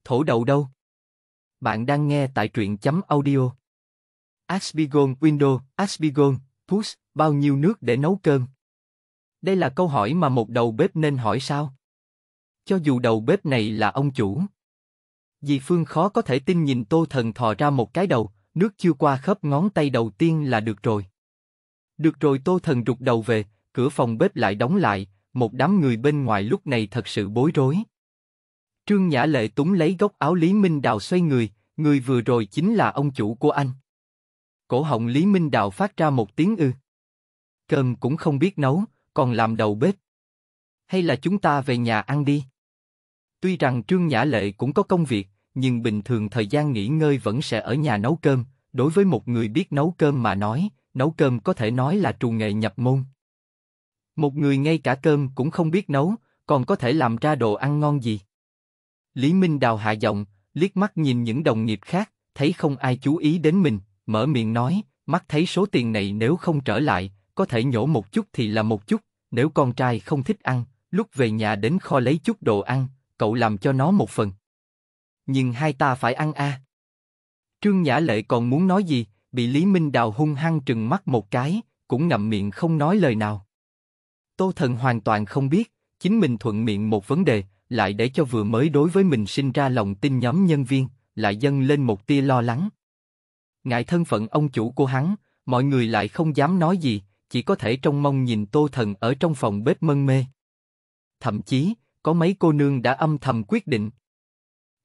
Thổ đậu đâu? Bạn đang nghe tại truyện chấm audio. Aspigon Window, Aspigon, Push, bao nhiêu nước để nấu cơm? Đây là câu hỏi mà một đầu bếp nên hỏi sao? Cho dù đầu bếp này là ông chủ. Dì Phương khó có thể tin nhìn Tô Thần thò ra một cái đầu, nước chưa qua khớp ngón tay đầu tiên là được rồi. Được rồi Tô Thần rụt đầu về, cửa phòng bếp lại đóng lại, một đám người bên ngoài lúc này thật sự bối rối. Trương Nhã Lệ túng lấy góc áo Lý Minh Đào xoay người, người vừa rồi chính là ông chủ của anh. Cổ họng Lý Minh Đào phát ra một tiếng ư. Cơm cũng không biết nấu, còn làm đầu bếp. Hay là chúng ta về nhà ăn đi? Tuy rằng Trương Nhã Lệ cũng có công việc, nhưng bình thường thời gian nghỉ ngơi vẫn sẽ ở nhà nấu cơm. Đối với một người biết nấu cơm mà nói, nấu cơm có thể nói là trù nghệ nhập môn. Một người ngay cả cơm cũng không biết nấu, còn có thể làm ra đồ ăn ngon gì? Lý Minh Đào hạ giọng, liếc mắt nhìn những đồng nghiệp khác, thấy không ai chú ý đến mình, mở miệng nói, mắt thấy số tiền này nếu không trở lại, có thể nhổ một chút thì là một chút, nếu con trai không thích ăn, lúc về nhà đến kho lấy chút đồ ăn, cậu làm cho nó một phần. Nhưng hai ta phải ăn a. À. Trương Nhã Lệ còn muốn nói gì, bị Lý Minh Đào hung hăng trừng mắt một cái, cũng ngậm miệng không nói lời nào. Tô Thần hoàn toàn không biết, chính mình thuận miệng một vấn đề, lại để cho vừa mới đối với mình sinh ra lòng tin nhóm nhân viên, lại dâng lên một tia lo lắng. Ngại thân phận ông chủ của hắn, mọi người lại không dám nói gì, chỉ có thể trông mong nhìn tô thần ở trong phòng bếp mân mê. Thậm chí, có mấy cô nương đã âm thầm quyết định.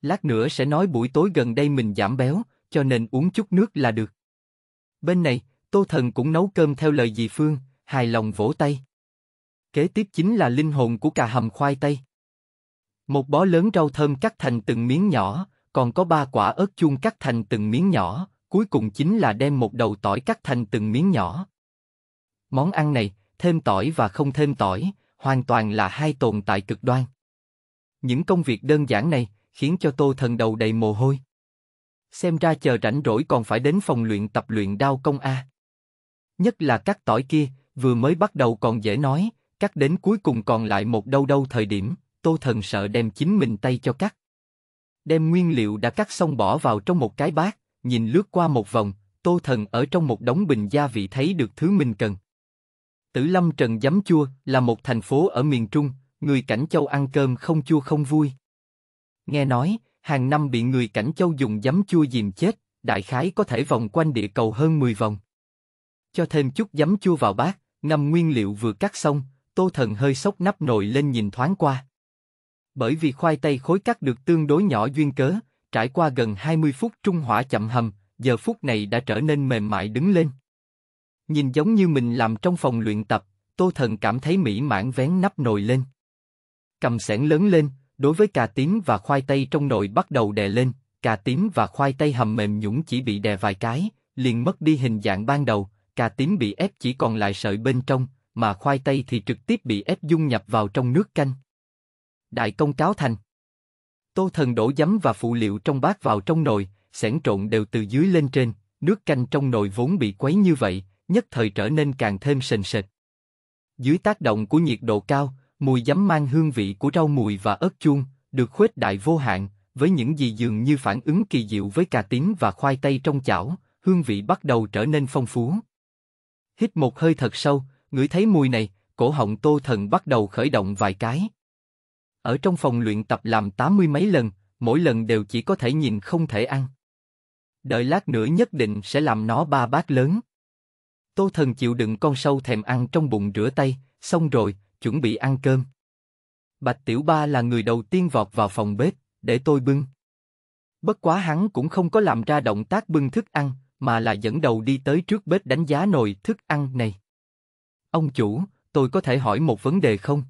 Lát nữa sẽ nói buổi tối gần đây mình giảm béo, cho nên uống chút nước là được. Bên này, tô thần cũng nấu cơm theo lời dì Phương, hài lòng vỗ tay. Kế tiếp chính là linh hồn của cà hầm khoai tây. Một bó lớn rau thơm cắt thành từng miếng nhỏ, còn có ba quả ớt chuông cắt thành từng miếng nhỏ, cuối cùng chính là đem một đầu tỏi cắt thành từng miếng nhỏ. Món ăn này, thêm tỏi và không thêm tỏi, hoàn toàn là hai tồn tại cực đoan. Những công việc đơn giản này khiến cho Tô Thần đầu đầy mồ hôi. Xem ra chờ rảnh rỗi còn phải đến phòng luyện tập luyện đao công a. Nhất là cắt tỏi kia, vừa mới bắt đầu còn dễ nói, cắt đến cuối cùng còn lại một đâu đâu thời điểm, Tô Thần sợ đem chính mình tay cho cắt. Đem nguyên liệu đã cắt xong bỏ vào trong một cái bát, nhìn lướt qua một vòng, Tô Thần ở trong một đống bình gia vị thấy được thứ mình cần. Tử Lâm Trần Giấm Chua là một thành phố ở miền Trung, người Cảnh Châu ăn cơm không chua không vui. Nghe nói, hàng năm bị người Cảnh Châu dùng giấm chua dìm chết, đại khái có thể vòng quanh địa cầu hơn 10 vòng. Cho thêm chút giấm chua vào bát, ngâm nguyên liệu vừa cắt xong, Tô Thần hơi sốc nắp nồi lên nhìn thoáng qua. Bởi vì khoai tây khối cắt được tương đối nhỏ duyên cớ, trải qua gần 20 phút trung hỏa chậm hầm, giờ phút này đã trở nên mềm mại đứng lên. Nhìn giống như mình làm trong phòng luyện tập, Tô Thần cảm thấy mỹ mãn vén nắp nồi lên. Cầm sẻn lớn lên, đối với cà tím và khoai tây trong nồi bắt đầu đè lên, cà tím và khoai tây hầm mềm nhũng chỉ bị đè vài cái, liền mất đi hình dạng ban đầu, cà tím bị ép chỉ còn lại sợi bên trong, mà khoai tây thì trực tiếp bị ép dung nhập vào trong nước canh. Đại công cáo thành. Tô Thần đổ giấm và phụ liệu trong bát vào trong nồi, xẻn trộn đều từ dưới lên trên, nước canh trong nồi vốn bị quấy như vậy, nhất thời trở nên càng thêm sền sệt. Dưới tác động của nhiệt độ cao, mùi giấm mang hương vị của rau mùi và ớt chuông, được khuếch đại vô hạn, với những gì dường như phản ứng kỳ diệu với cà tím và khoai tây trong chảo, hương vị bắt đầu trở nên phong phú. Hít một hơi thật sâu, ngửi thấy mùi này, cổ họng tô thần bắt đầu khởi động vài cái. Ở trong phòng luyện tập làm tám mươi mấy lần, mỗi lần đều chỉ có thể nhìn không thể ăn. Đợi lát nữa nhất định sẽ làm nó ba bát lớn. Tô Thần chịu đựng con sâu thèm ăn trong bụng rửa tay, xong rồi, chuẩn bị ăn cơm. Bạch Tiểu Ba là người đầu tiên vọt vào phòng bếp, để tôi bưng. Bất quá hắn cũng không có làm ra động tác bưng thức ăn, mà là dẫn đầu đi tới trước bếp đánh giá nồi thức ăn này. Ông chủ, tôi có thể hỏi một vấn đề không?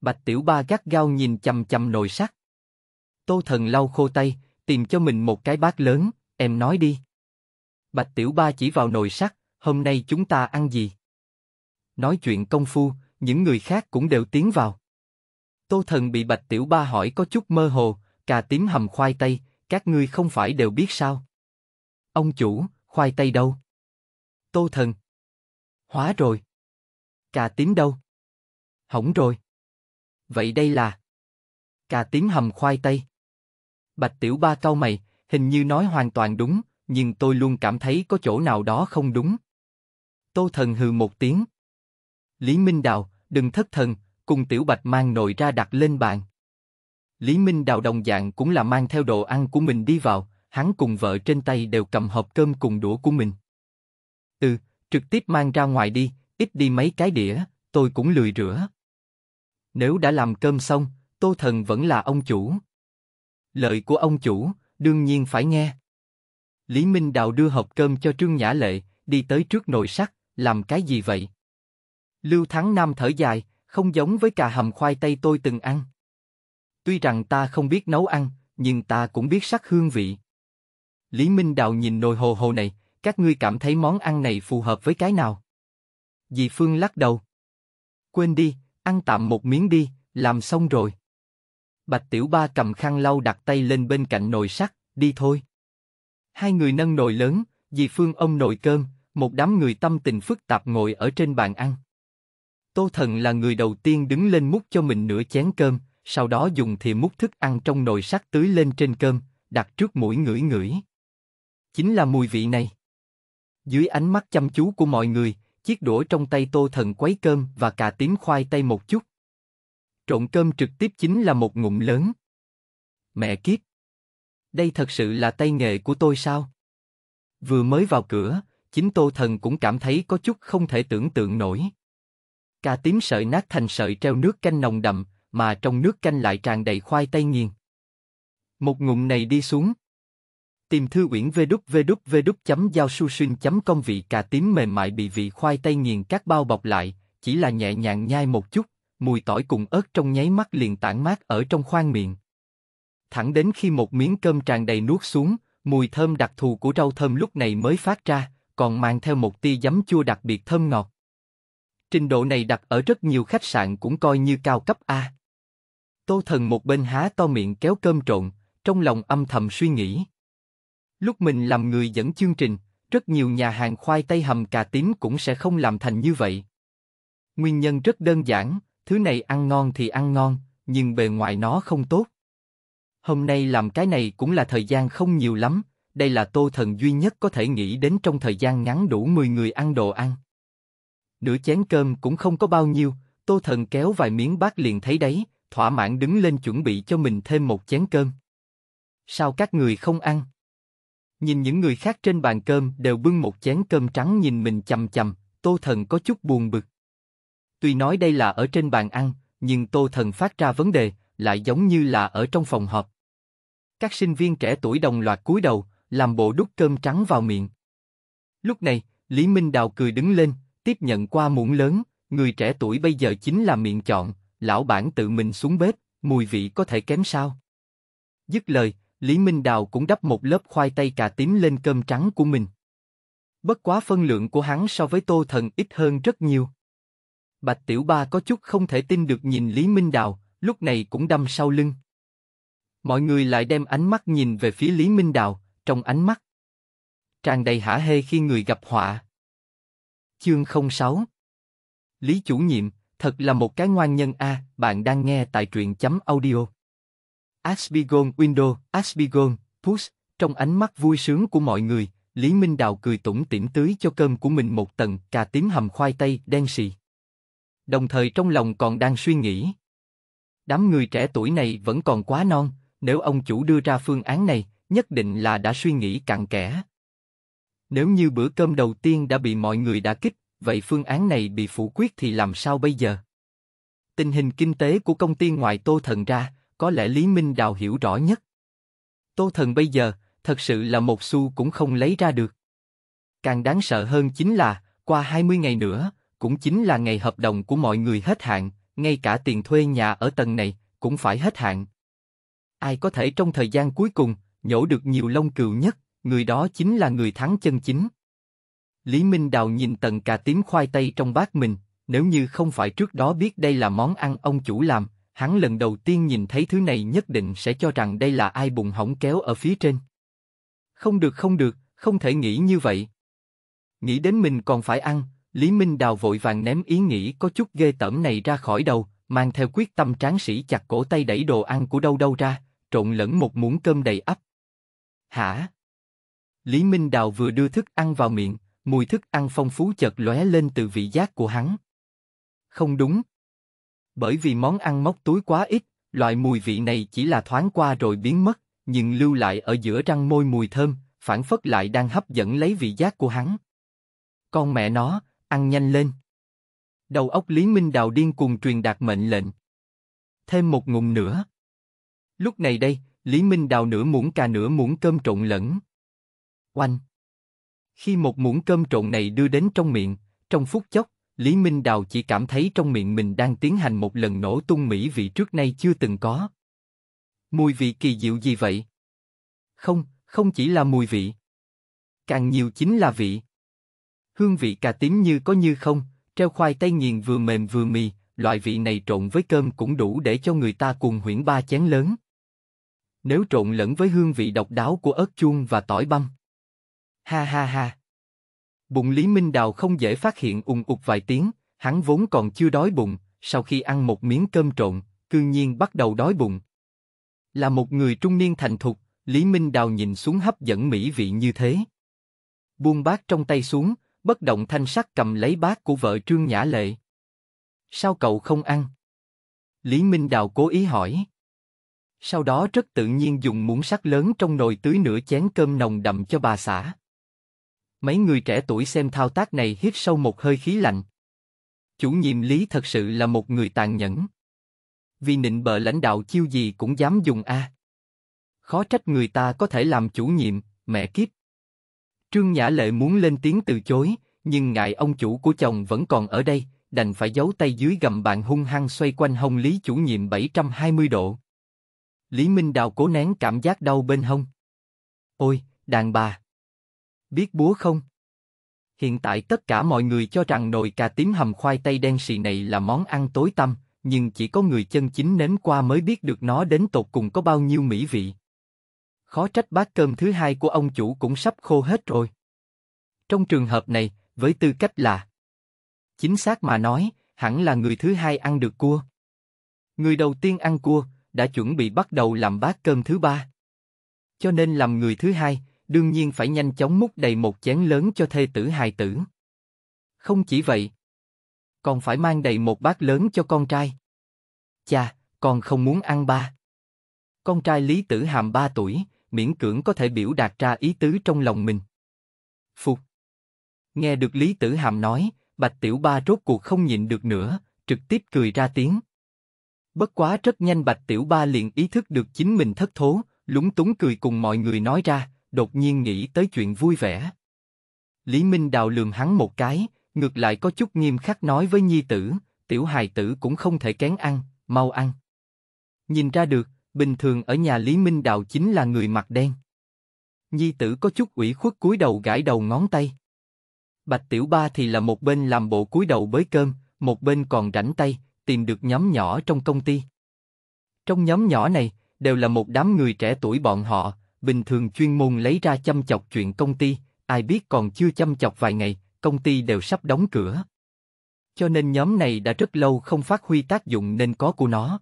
Bạch Tiểu Ba gắt gao nhìn chầm chầm nồi sắt. Tô Thần lau khô tay, tìm cho mình một cái bát lớn, em nói đi. Bạch Tiểu Ba chỉ vào nồi sắt, hôm nay chúng ta ăn gì? Nói chuyện công phu, những người khác cũng đều tiến vào. Tô Thần bị Bạch Tiểu Ba hỏi có chút mơ hồ, cà tím hầm khoai tây, các ngươi không phải đều biết sao? Ông chủ, khoai tây đâu? Tô Thần. Hóa rồi. Cà tím đâu? Hỏng rồi. Vậy đây là cà tím hầm khoai tây. Bạch Tiểu Ba cau mày, hình như nói hoàn toàn đúng, nhưng tôi luôn cảm thấy có chỗ nào đó không đúng, Tô Thần hừ một tiếng. Lý Minh Đào, đừng thất thần, cùng Tiểu Bạch mang nồi ra đặt lên bàn. Lý Minh Đào đồng dạng cũng là mang theo đồ ăn của mình đi vào, hắn cùng vợ trên tay đều cầm hộp cơm cùng đũa của mình. Ừ, trực tiếp mang ra ngoài đi, ít đi mấy cái đĩa, tôi cũng lười rửa. Nếu đã làm cơm xong, Tô Thần vẫn là ông chủ. lợi của ông chủ, đương nhiên phải nghe. Lý Minh Đào đưa hộp cơm cho Trương Nhã Lệ, đi tới trước nồi sắt, làm cái gì vậy? Lưu Thắng Nam thở dài, không giống với cà hầm khoai tây tôi từng ăn. Tuy rằng ta không biết nấu ăn, nhưng ta cũng biết sắc hương vị. Lý Minh Đào nhìn nồi hồ hồ này, các ngươi cảm thấy món ăn này phù hợp với cái nào? Dì Phương lắc đầu. Quên đi, ăn tạm một miếng đi, làm xong rồi. Bạch Tiểu Ba cầm khăn lau đặt tay lên bên cạnh nồi sắt, đi thôi. Hai người nâng nồi lớn, dì Phương ông nồi cơm, một đám người tâm tình phức tạp ngồi ở trên bàn ăn. Tô Thần là người đầu tiên đứng lên múc cho mình nửa chén cơm, sau đó dùng thìa múc thức ăn trong nồi sắt tưới lên trên cơm, đặt trước mũi ngửi ngửi. Chính là mùi vị này. Dưới ánh mắt chăm chú của mọi người, chiếc đũa trong tay Tô Thần quấy cơm và cà tím khoai tây một chút. Trộn cơm trực tiếp chính là một ngụm lớn. Mẹ kiếp! Đây thật sự là tay nghề của tôi sao? Vừa mới vào cửa, chính Tô Thần cũng cảm thấy có chút không thể tưởng tượng nổi. Cà tím sợi nát thành sợi treo nước canh nồng đậm, mà trong nước canh lại tràn đầy khoai tây nghiền. Một ngụm này đi xuống. Tìm thư uyển vê đúc vê đúc vê đúc chấm giao su xuyên chấm công vị cà tím mềm mại bị vị khoai tây nghiền các bao bọc lại, chỉ là nhẹ nhàng nhai một chút, mùi tỏi cùng ớt trong nháy mắt liền tản mát ở trong khoang miệng. Thẳng đến khi một miếng cơm tràn đầy nuốt xuống, mùi thơm đặc thù của rau thơm lúc này mới phát ra còn mang theo một tia giấm chua đặc biệt thơm ngọt. Trình độ này đặt ở rất nhiều khách sạn cũng coi như cao cấp A. Tô thần một bên há to miệng kéo cơm trộn, trong lòng âm thầm suy nghĩ. Lúc mình làm người dẫn chương trình, rất nhiều nhà hàng khoai tây hầm cà tím cũng sẽ không làm thành như vậy. Nguyên nhân rất đơn giản, thứ này ăn ngon thì ăn ngon, nhưng bề ngoài nó không tốt. Hôm nay làm cái này cũng là thời gian không nhiều lắm, đây là tô thần duy nhất có thể nghĩ đến trong thời gian ngắn đủ 10 người ăn đồ ăn. Nửa chén cơm cũng không có bao nhiêu, tô thần kéo vài miếng bát liền thấy đấy, thỏa mãn đứng lên chuẩn bị cho mình thêm một chén cơm. Sao các người không ăn? Nhìn những người khác trên bàn cơm đều bưng một chén cơm trắng nhìn mình chầm chầm, tô thần có chút buồn bực. Tuy nói đây là ở trên bàn ăn, nhưng tô thần phát ra vấn đề, lại giống như là ở trong phòng họp. Các sinh viên trẻ tuổi đồng loạt cúi đầu, làm bộ đút cơm trắng vào miệng. Lúc này, Lý Minh Đào cười đứng lên, tiếp nhận qua muỗng lớn, người trẻ tuổi bây giờ chính là miệng chọn, lão bản tự mình xuống bếp, mùi vị có thể kém sao. Dứt lời, Lý Minh Đào cũng đắp một lớp khoai tây cà tím lên cơm trắng của mình. Bất quá phân lượng của hắn so với tô thần ít hơn rất nhiều. Bạch Tiểu Ba có chút không thể tin được nhìn Lý Minh Đào, lúc này cũng đâm sau lưng. Mọi người lại đem ánh mắt nhìn về phía Lý Minh Đào, trong ánh mắt tràn đầy hả hê khi người gặp họa. Chương 06 Lý chủ nhiệm, thật là một cái ngoan nhân a, bạn đang nghe tại truyện chấm audio. Aspigon Window, Aspigon, Push, trong ánh mắt vui sướng của mọi người, Lý Minh Đào cười tủm tỉm tưới cho cơm của mình một tầng cà tím hầm khoai tây đen xì. Đồng thời trong lòng còn đang suy nghĩ. Đám người trẻ tuổi này vẫn còn quá non, nếu ông chủ đưa ra phương án này, nhất định là đã suy nghĩ cặn kẽ. Nếu như bữa cơm đầu tiên đã bị mọi người đã kích, vậy phương án này bị phủ quyết thì làm sao bây giờ? Tình hình kinh tế của công ty ngoài Tô Thần ra, có lẽ Lý Minh Đào hiểu rõ nhất. Tô Thần bây giờ, thật sự là một xu cũng không lấy ra được. Càng đáng sợ hơn chính là, qua 20 ngày nữa, cũng chính là ngày hợp đồng của mọi người hết hạn, ngay cả tiền thuê nhà ở tầng này cũng phải hết hạn. Ai có thể trong thời gian cuối cùng nhổ được nhiều lông cừu nhất, người đó chính là người thắng chân chính. Lý Minh Đào nhìn tận cà tím khoai tây trong bát mình, nếu như không phải trước đó biết đây là món ăn ông chủ làm, hắn lần đầu tiên nhìn thấy thứ này nhất định sẽ cho rằng đây là ai bùng hỏng kéo ở phía trên. Không được không được, không thể nghĩ như vậy. Nghĩ đến mình còn phải ăn, Lý Minh Đào vội vàng ném ý nghĩ có chút ghê tởm này ra khỏi đầu, mang theo quyết tâm tráng sĩ chặt cổ tay đẩy đồ ăn của đâu đâu ra, trộn lẫn một muỗng cơm đầy ắp hả? Lý Minh Đào vừa đưa thức ăn vào miệng, mùi thức ăn phong phú chợt lóe lên từ vị giác của hắn. Không đúng. Bởi vì món ăn móc túi quá ít, loại mùi vị này chỉ là thoáng qua rồi biến mất, nhưng lưu lại ở giữa răng môi mùi thơm, phản phất lại đang hấp dẫn lấy vị giác của hắn. Con mẹ nó, ăn nhanh lên. Đầu óc Lý Minh Đào điên cuồng truyền đạt mệnh lệnh. Thêm một ngụm nữa. Lúc này đây, Lý Minh đào nửa muỗng cà nửa muỗng cơm trộn lẫn. Oanh! Khi một muỗng cơm trộn này đưa đến trong miệng, trong phút chốc, Lý Minh Đào chỉ cảm thấy trong miệng mình đang tiến hành một lần nổ tung mỹ vị trước nay chưa từng có. Mùi vị kỳ diệu gì vậy? Không, không chỉ là mùi vị. Càng nhiều chính là vị. Hương vị cà tím như có như không, treo khoai tây nghiền vừa mềm vừa mì, loại vị này trộn với cơm cũng đủ để cho người ta cuồng huyễn ba chén lớn nếu trộn lẫn với hương vị độc đáo của ớt chuông và tỏi băm. Ha ha ha. Bụng Lý Minh Đào không dễ phát hiện ùng ục vài tiếng, hắn vốn còn chưa đói bụng, sau khi ăn một miếng cơm trộn, cư nhiên bắt đầu đói bụng. Là một người trung niên thành thục, Lý Minh Đào nhìn xuống hấp dẫn mỹ vị như thế. Buông bát trong tay xuống, bất động thanh sắc cầm lấy bát của vợ Trương Nhã Lệ. Sao cậu không ăn? Lý Minh Đào cố ý hỏi sau đó rất tự nhiên dùng muỗng sắt lớn trong nồi tưới nửa chén cơm nồng đậm cho bà xã. Mấy người trẻ tuổi xem thao tác này hít sâu một hơi khí lạnh. Chủ nhiệm Lý thật sự là một người tàn nhẫn. Vì nịnh bợ lãnh đạo chiêu gì cũng dám dùng A. Khó trách người ta có thể làm chủ nhiệm, mẹ kiếp. Trương Nhã Lệ muốn lên tiếng từ chối, nhưng ngại ông chủ của chồng vẫn còn ở đây, đành phải giấu tay dưới gầm bàn hung hăng xoay quanh hồng Lý chủ nhiệm 720 độ. Lý Minh Đào cố nén cảm giác đau bên hông. Ôi, đàn bà! Biết búa không? Hiện tại tất cả mọi người cho rằng nồi cà tím hầm khoai tây đen xì này là món ăn tối tăm, nhưng chỉ có người chân chính nếm qua mới biết được nó đến tột cùng có bao nhiêu mỹ vị. Khó trách bát cơm thứ hai của ông chủ cũng sắp khô hết rồi. Trong trường hợp này, với tư cách là Chính xác mà nói, hẳn là người thứ hai ăn được cua. Người đầu tiên ăn cua, đã chuẩn bị bắt đầu làm bát cơm thứ ba. Cho nên làm người thứ hai, đương nhiên phải nhanh chóng múc đầy một chén lớn cho thê tử hài tử. Không chỉ vậy, còn phải mang đầy một bát lớn cho con trai. Cha, con không muốn ăn ba. Con trai Lý Tử Hàm ba tuổi, miễn cưỡng có thể biểu đạt ra ý tứ trong lòng mình. Phục. Nghe được Lý Tử Hàm nói, Bạch Tiểu Ba rốt cuộc không nhịn được nữa, trực tiếp cười ra tiếng. Bất quá rất nhanh Bạch Tiểu Ba liền ý thức được chính mình thất thố, lúng túng cười cùng mọi người nói ra, đột nhiên nghĩ tới chuyện vui vẻ. Lý Minh Đào lườm hắn một cái, ngược lại có chút nghiêm khắc nói với nhi tử, tiểu hài tử cũng không thể kén ăn, mau ăn. Nhìn ra được, bình thường ở nhà Lý Minh Đào chính là người mặt đen. Nhi tử có chút ủy khuất cúi đầu gãi đầu ngón tay. Bạch Tiểu Ba thì là một bên làm bộ cúi đầu bới cơm, một bên còn rảnh tay, tìm được nhóm nhỏ trong công ty. Trong nhóm nhỏ này, đều là một đám người trẻ tuổi bọn họ, bình thường chuyên môn lấy ra chăm chọc chuyện công ty, ai biết còn chưa chăm chọc vài ngày, công ty đều sắp đóng cửa. Cho nên nhóm này đã rất lâu không phát huy tác dụng nên có của nó.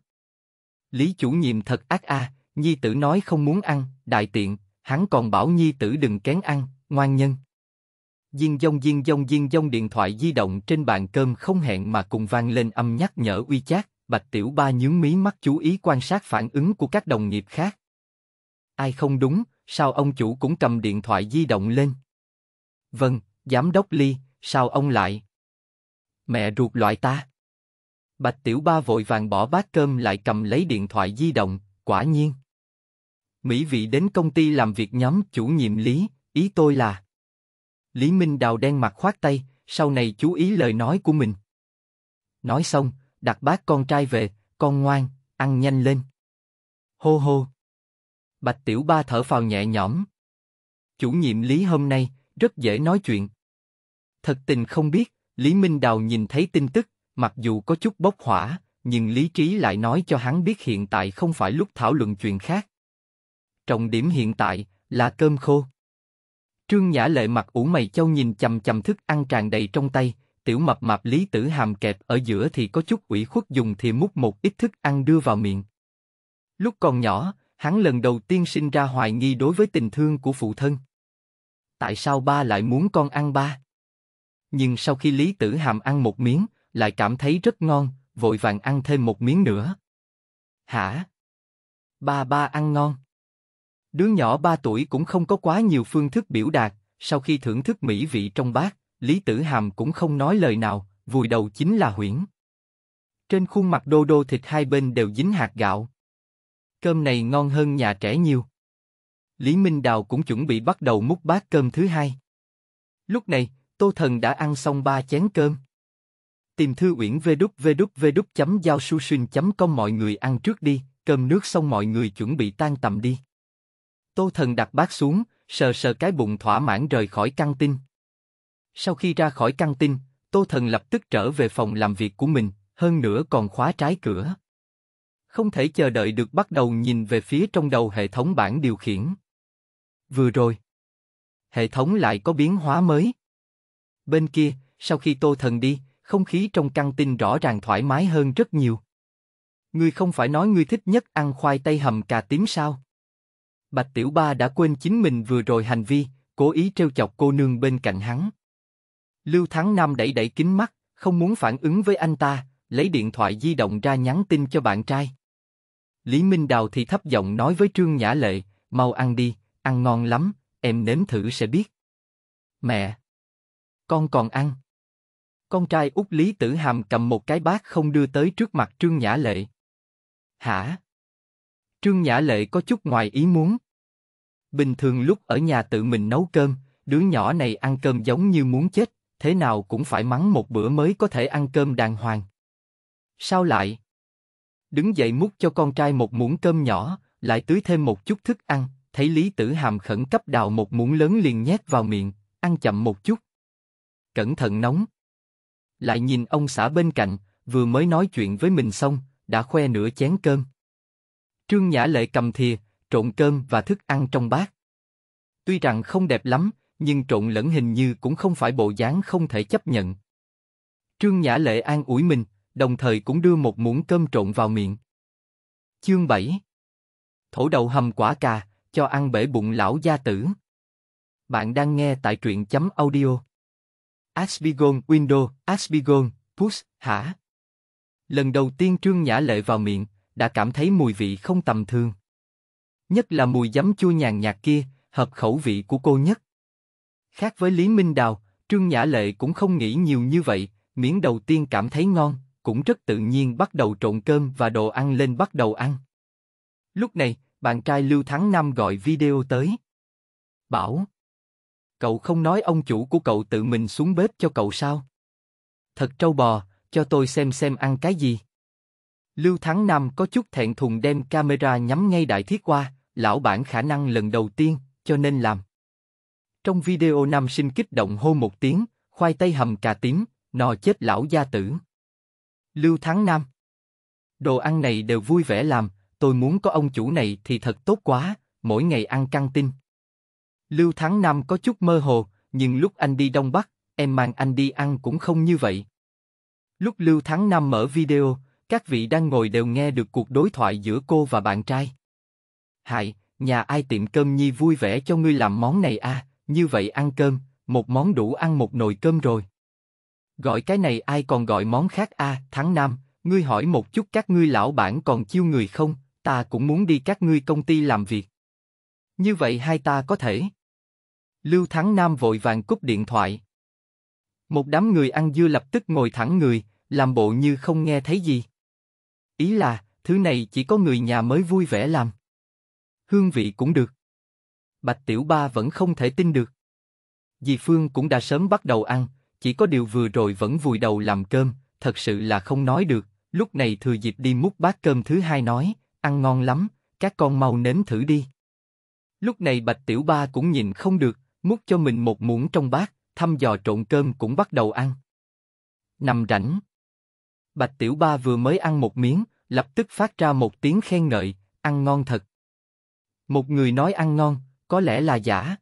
Lý chủ nhiệm thật ác a, à, nhi tử nói không muốn ăn, đại tiện, hắn còn bảo nhi tử đừng kén ăn, ngoan nhân. Diên dông diên dông diên dông điện thoại di động trên bàn cơm không hẹn mà cùng vang lên âm nhắc nhở uy chát, Bạch Tiểu Ba nhướng mí mắt chú ý quan sát phản ứng của các đồng nghiệp khác. Ai không đúng, sao ông chủ cũng cầm điện thoại di động lên? Vâng, giám đốc Ly, sao ông lại? Mẹ ruột loại ta. Bạch Tiểu Ba vội vàng bỏ bát cơm lại cầm lấy điện thoại di động, quả nhiên. Mỹ vị đến công ty làm việc nhóm chủ nhiệm lý, ý tôi là Lý Minh Đào đen mặt khoát tay, sau này chú ý lời nói của mình. Nói xong, đặt bác con trai về, con ngoan, ăn nhanh lên. Hô hô. Bạch Tiểu Ba thở phào nhẹ nhõm. Chủ nhiệm Lý hôm nay rất dễ nói chuyện. Thật tình không biết, Lý Minh Đào nhìn thấy tin tức, mặc dù có chút bốc hỏa, nhưng lý trí lại nói cho hắn biết hiện tại không phải lúc thảo luận chuyện khác. Trọng điểm hiện tại là cơm khô. Trương Nhã Lệ mặt ủ mày châu nhìn chầm chầm thức ăn tràn đầy trong tay, tiểu mập mạp Lý Tử Hàm kẹp ở giữa thì có chút ủy khuất dùng thì múc một ít thức ăn đưa vào miệng. Lúc còn nhỏ, hắn lần đầu tiên sinh ra hoài nghi đối với tình thương của phụ thân. Tại sao ba lại muốn con ăn ba? Nhưng sau khi Lý Tử Hàm ăn một miếng, lại cảm thấy rất ngon, vội vàng ăn thêm một miếng nữa. Hả? Ba ba ăn ngon. Đứa nhỏ 3 tuổi cũng không có quá nhiều phương thức biểu đạt, sau khi thưởng thức mỹ vị trong bát, Lý Tử Hàm cũng không nói lời nào, vùi đầu chính là huyễn. Trên khuôn mặt đô đô thịt hai bên đều dính hạt gạo. Cơm này ngon hơn nhà trẻ nhiều. Lý Minh Đào cũng chuẩn bị bắt đầu múc bát cơm thứ hai. Lúc này, Tô Thần đã ăn xong ba chén cơm. Tìm thư uyển vê đúc vê đúc vê đúc chấm giao su chấm con mọi người ăn trước đi, cơm nước xong mọi người chuẩn bị tan tầm đi. Tô Thần đặt bát xuống, sờ sờ cái bụng thỏa mãn rời khỏi căng tin. Sau khi ra khỏi căng tin, Tô Thần lập tức trở về phòng làm việc của mình, hơn nữa còn khóa trái cửa. Không thể chờ đợi được bắt đầu nhìn về phía trong đầu hệ thống bảng điều khiển. Vừa rồi, hệ thống lại có biến hóa mới. Bên kia, sau khi Tô Thần đi, không khí trong căng tin rõ ràng thoải mái hơn rất nhiều. Ngươi không phải nói ngươi thích nhất ăn khoai tây hầm cà tím sao? Bạch Tiểu Ba đã quên chính mình vừa rồi hành vi, cố ý trêu chọc cô nương bên cạnh hắn. Lưu Thắng Nam đẩy đẩy kính mắt, không muốn phản ứng với anh ta, lấy điện thoại di động ra nhắn tin cho bạn trai. Lý Minh Đào thì thấp giọng nói với Trương Nhã Lệ, mau ăn đi, ăn ngon lắm, em nếm thử sẽ biết. Mẹ! Con còn ăn. Con trai út Lý Tử Hàm cầm một cái bát không đưa tới trước mặt Trương Nhã Lệ. Hả? Trương Nhã Lệ có chút ngoài ý muốn. Bình thường lúc ở nhà tự mình nấu cơm, đứa nhỏ này ăn cơm giống như muốn chết, thế nào cũng phải mắng một bữa mới có thể ăn cơm đàng hoàng. Sao lại? Đứng dậy múc cho con trai một muỗng cơm nhỏ, lại tưới thêm một chút thức ăn, thấy Lý Tử Hàm khẩn cấp đào một muỗng lớn liền nhét vào miệng, ăn chậm một chút. Cẩn thận nóng. Lại nhìn ông xã bên cạnh, vừa mới nói chuyện với mình xong, đã khoe nửa chén cơm. Trương Nhã Lệ cầm thìa, trộn cơm và thức ăn trong bát. Tuy rằng không đẹp lắm, nhưng trộn lẫn hình như cũng không phải bộ dáng không thể chấp nhận. Trương Nhã Lệ an ủi mình, đồng thời cũng đưa một muỗng cơm trộn vào miệng. Chương 7 Thổ đầu hầm quả cà, cho ăn bể bụng lão gia tử. Bạn đang nghe tại truyện chấm audio. Asbigon Window, Asbigon, Push, hả? Lần đầu tiên Trương Nhã Lệ vào miệng, đã cảm thấy mùi vị không tầm thường. Nhất là mùi giấm chua nhàn nhạt kia, hợp khẩu vị của cô nhất. Khác với Lý Minh Đào, Trương Nhã Lệ cũng không nghĩ nhiều như vậy, miếng đầu tiên cảm thấy ngon, cũng rất tự nhiên bắt đầu trộn cơm và đồ ăn lên bắt đầu ăn. Lúc này, bạn trai Lưu Thắng Nam gọi video tới. Bảo. Cậu không nói ông chủ của cậu tự mình xuống bếp cho cậu sao? Thật trâu bò, cho tôi xem xem ăn cái gì. Lưu Thắng Nam có chút thẹn thùng đem camera nhắm ngay đại thiết qua, lão bản khả năng lần đầu tiên, cho nên làm. Trong video nam sinh kích động hô một tiếng, khoai tây hầm cà tím, nò chết lão gia tử. Lưu Thắng Nam Đồ ăn này đều vui vẻ làm, tôi muốn có ông chủ này thì thật tốt quá, mỗi ngày ăn căng tin. Lưu Thắng Nam có chút mơ hồ, nhưng lúc anh đi Đông Bắc, em mang anh đi ăn cũng không như vậy. Lúc Lưu Thắng Nam mở video, các vị đang ngồi đều nghe được cuộc đối thoại giữa cô và bạn trai. Hại, nhà ai tiệm cơm nhi vui vẻ cho ngươi làm món này a, à? như vậy ăn cơm, một món đủ ăn một nồi cơm rồi. Gọi cái này ai còn gọi món khác a à, tháng năm, ngươi hỏi một chút các ngươi lão bản còn chiêu người không, ta cũng muốn đi các ngươi công ty làm việc. Như vậy hai ta có thể. Lưu Thắng Nam vội vàng cúp điện thoại. Một đám người ăn dưa lập tức ngồi thẳng người, làm bộ như không nghe thấy gì. Ý là, thứ này chỉ có người nhà mới vui vẻ làm. Hương vị cũng được. Bạch Tiểu Ba vẫn không thể tin được. Dì Phương cũng đã sớm bắt đầu ăn, chỉ có điều vừa rồi vẫn vùi đầu làm cơm, thật sự là không nói được. Lúc này thừa dịp đi múc bát cơm thứ hai nói, ăn ngon lắm, các con mau nếm thử đi. Lúc này Bạch Tiểu Ba cũng nhìn không được, múc cho mình một muỗng trong bát, thăm dò trộn cơm cũng bắt đầu ăn. Nằm rảnh. Bạch Tiểu Ba vừa mới ăn một miếng, lập tức phát ra một tiếng khen ngợi, ăn ngon thật. Một người nói ăn ngon, có lẽ là giả.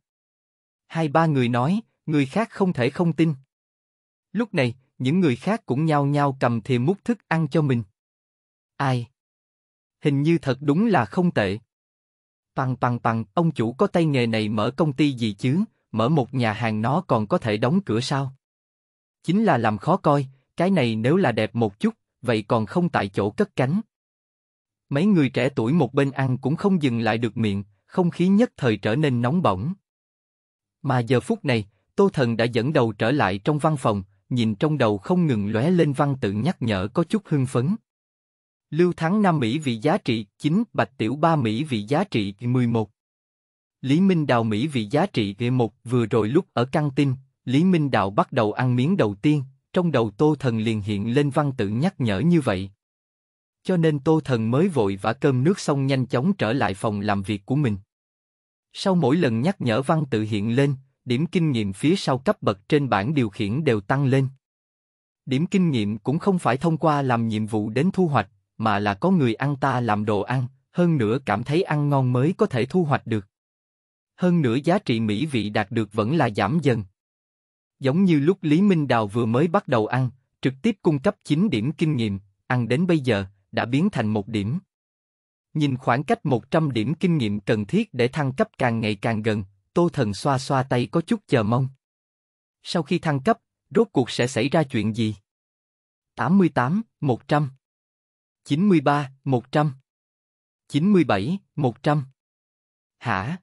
Hai ba người nói, người khác không thể không tin. Lúc này, những người khác cũng nhao nhao cầm thìa múc thức ăn cho mình. Ai? Hình như thật đúng là không tệ. Pằng pằng pằng, ông chủ có tay nghề này mở công ty gì chứ, mở một nhà hàng nó còn có thể đóng cửa sao? Chính là làm khó coi, cái này nếu là đẹp một chút, vậy còn không tại chỗ cất cánh. Mấy người trẻ tuổi một bên ăn cũng không dừng lại được miệng, không khí nhất thời trở nên nóng bỏng. Mà giờ phút này, Tô Thần đã dẫn đầu trở lại trong văn phòng, nhìn trong đầu không ngừng lóe lên văn tự nhắc nhở có chút hưng phấn. Lưu Thắng Nam Mỹ vị giá trị 9, Bạch Tiểu Ba Mỹ vị giá trị 11. Lý Minh Đào Mỹ vị giá trị 1 vừa rồi lúc ở căng tin, Lý Minh Đào bắt đầu ăn miếng đầu tiên, trong đầu Tô Thần liền hiện lên văn tự nhắc nhở như vậy. Cho nên Tô Thần mới vội vã cơm nước xong nhanh chóng trở lại phòng làm việc của mình. Sau mỗi lần nhắc nhở văn tự hiện lên, điểm kinh nghiệm phía sau cấp bậc trên bảng điều khiển đều tăng lên. Điểm kinh nghiệm cũng không phải thông qua làm nhiệm vụ đến thu hoạch, mà là có người ăn ta làm đồ ăn, hơn nữa cảm thấy ăn ngon mới có thể thu hoạch được. Hơn nữa giá trị mỹ vị đạt được vẫn là giảm dần. Giống như lúc Lý Minh Đào vừa mới bắt đầu ăn, trực tiếp cung cấp 9 điểm kinh nghiệm, ăn đến bây giờ, đã biến thành một điểm. Nhìn khoảng cách 100 điểm kinh nghiệm cần thiết để thăng cấp càng ngày càng gần, Tô Thần xoa xoa tay có chút chờ mong. Sau khi thăng cấp, rốt cuộc sẽ xảy ra chuyện gì? 88, 100 93, 100 97, 100 Hả?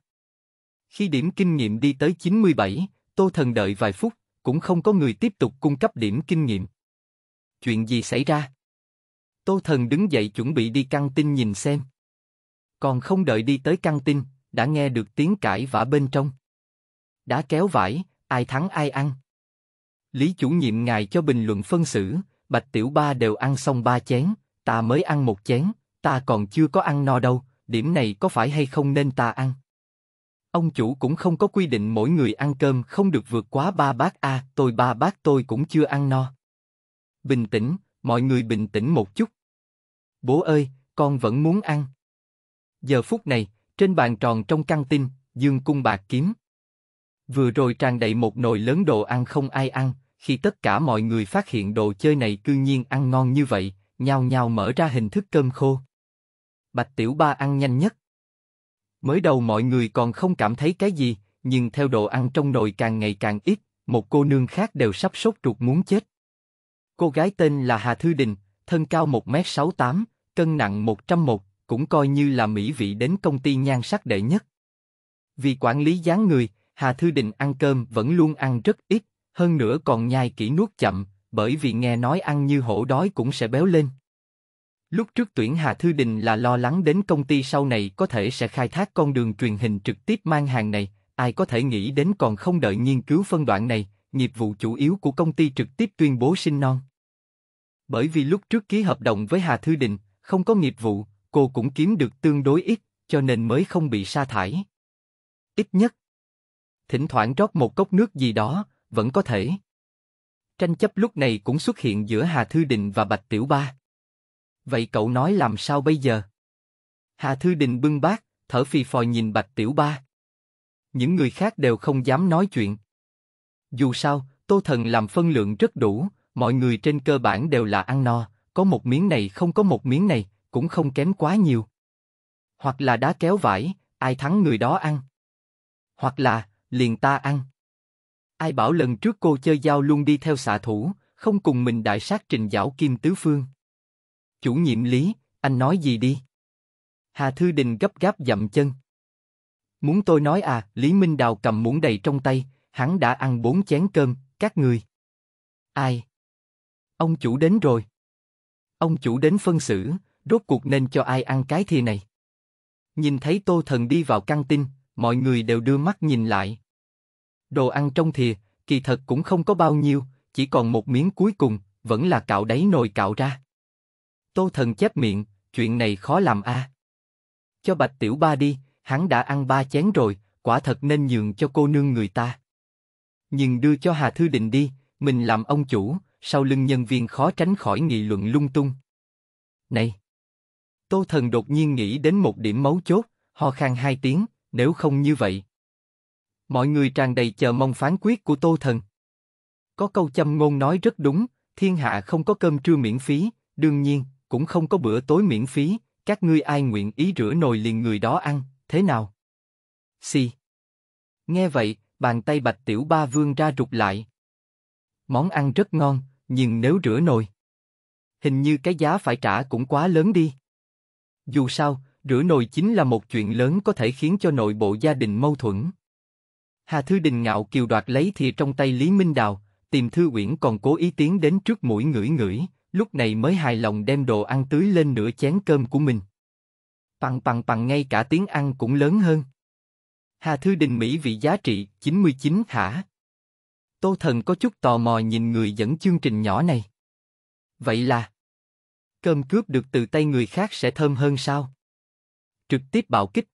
Khi điểm kinh nghiệm đi tới 97, Tô Thần đợi vài phút, cũng không có người tiếp tục cung cấp điểm kinh nghiệm. Chuyện gì xảy ra? Tô Thần đứng dậy chuẩn bị đi căng tin nhìn xem. Còn không đợi đi tới căng tin, đã nghe được tiếng cãi vã bên trong. Đã kéo vải, ai thắng ai ăn. Lý chủ nhiệm ngài cho bình luận phân xử, Bạch Tiểu Ba đều ăn xong ba chén, ta mới ăn một chén, ta còn chưa có ăn no đâu, điểm này có phải hay không nên ta ăn? Ông chủ cũng không có quy định mỗi người ăn cơm không được vượt quá ba bát a, à, tôi ba bát tôi cũng chưa ăn no. Bình tĩnh, mọi người bình tĩnh một chút. Bố ơi, con vẫn muốn ăn. Giờ phút này, trên bàn tròn trong căn tin, dương cung bạc kiếm. Vừa rồi tràn đầy một nồi lớn đồ ăn không ai ăn, khi tất cả mọi người phát hiện đồ chơi này cư nhiên ăn ngon như vậy, nhao nhao mở ra hình thức cơm khô. Bạch Tiểu Ba ăn nhanh nhất. Mới đầu mọi người còn không cảm thấy cái gì, nhưng theo đồ ăn trong nồi càng ngày càng ít, một cô nương khác đều sắp sốt ruột muốn chết. Cô gái tên là Hà Thư Đình, thân cao 1m68, cân nặng 101, cũng coi như là mỹ vị đến công ty nhan sắc đệ nhất. Vì quản lý dáng người, Hà Thư Đình ăn cơm vẫn luôn ăn rất ít, hơn nữa còn nhai kỹ nuốt chậm, bởi vì nghe nói ăn như hổ đói cũng sẽ béo lên. Lúc trước tuyển Hà Thư Đình là lo lắng đến công ty sau này có thể sẽ khai thác con đường truyền hình trực tiếp mang hàng này, ai có thể nghĩ đến còn không đợi nghiên cứu phân đoạn này, nghiệp vụ chủ yếu của công ty trực tiếp tuyên bố sinh non. Bởi vì lúc trước ký hợp đồng với Hà Thư Đình, không có nghiệp vụ, cô cũng kiếm được tương đối ít, cho nên mới không bị sa thải. Ít nhất, thỉnh thoảng rót một cốc nước gì đó, vẫn có thể. Tranh chấp lúc này cũng xuất hiện giữa Hà Thư Đình và Bạch Tiểu Ba. Vậy cậu nói làm sao bây giờ? Hà Thư Đình bưng bát, thở phì phò nhìn Bạch Tiểu Ba. Những người khác đều không dám nói chuyện. Dù sao, Tô Thần làm phân lượng rất đủ, mọi người trên cơ bản đều là ăn no, có một miếng này không có một miếng này, cũng không kém quá nhiều. Hoặc là đá kéo vải, ai thắng người đó ăn. Hoặc là, liền ta ăn. Ai bảo lần trước cô chơi dao luôn đi theo xạ thủ, không cùng mình đại sát trình giảo kim tứ phương. Chủ nhiệm Lý, anh nói gì đi? Hà Thư Đình gấp gáp dậm chân. Muốn tôi nói à, Lý Minh Đào cầm muỗng đầy trong tay, hắn đã ăn bốn chén cơm, các người. Ai? Ông chủ đến rồi. Ông chủ đến phân xử, rốt cuộc nên cho ai ăn cái thì này. Nhìn thấy Tô Thần đi vào căng tin, mọi người đều đưa mắt nhìn lại. Đồ ăn trong thìa, kỳ thật cũng không có bao nhiêu, chỉ còn một miếng cuối cùng, vẫn là cạo đáy nồi cạo ra. Tô Thần chép miệng, chuyện này khó làm a. À? Cho Bạch Tiểu Ba đi, hắn đã ăn ba chén rồi, quả thật nên nhường cho cô nương người ta. Nhưng đưa cho Hà Thư Định đi, mình làm ông chủ, sau lưng nhân viên khó tránh khỏi nghị luận lung tung. Này! Tô Thần đột nhiên nghĩ đến một điểm mấu chốt, ho khang hai tiếng, nếu không như vậy. Mọi người tràn đầy chờ mong phán quyết của Tô Thần. Có câu châm ngôn nói rất đúng, thiên hạ không có cơm trưa miễn phí, đương nhiên, cũng không có bữa tối miễn phí, các ngươi ai nguyện ý rửa nồi liền người đó ăn, thế nào? Xì. Si. Nghe vậy, bàn tay bạch tiểu ba vương ra rụt lại. Món ăn rất ngon, nhưng nếu rửa nồi. Hình như cái giá phải trả cũng quá lớn đi. Dù sao, rửa nồi chính là một chuyện lớn có thể khiến cho nội bộ gia đình mâu thuẫn. Hà Thư Đình ngạo kiều đoạt lấy thì trong tay Lý Minh Đào, tìm Thư Uyển còn cố ý tiến đến trước mũi ngửi ngửi, lúc này mới hài lòng đem đồ ăn tưới lên nửa chén cơm của mình. Bằng bằng bằng ngay cả tiếng ăn cũng lớn hơn. Hà Thư Đình Mỹ vị giá trị 99 hả? Tô Thần có chút tò mò nhìn người dẫn chương trình nhỏ này. Vậy là cơm cướp được từ tay người khác sẽ thơm hơn sao? Trực tiếp bạo kích.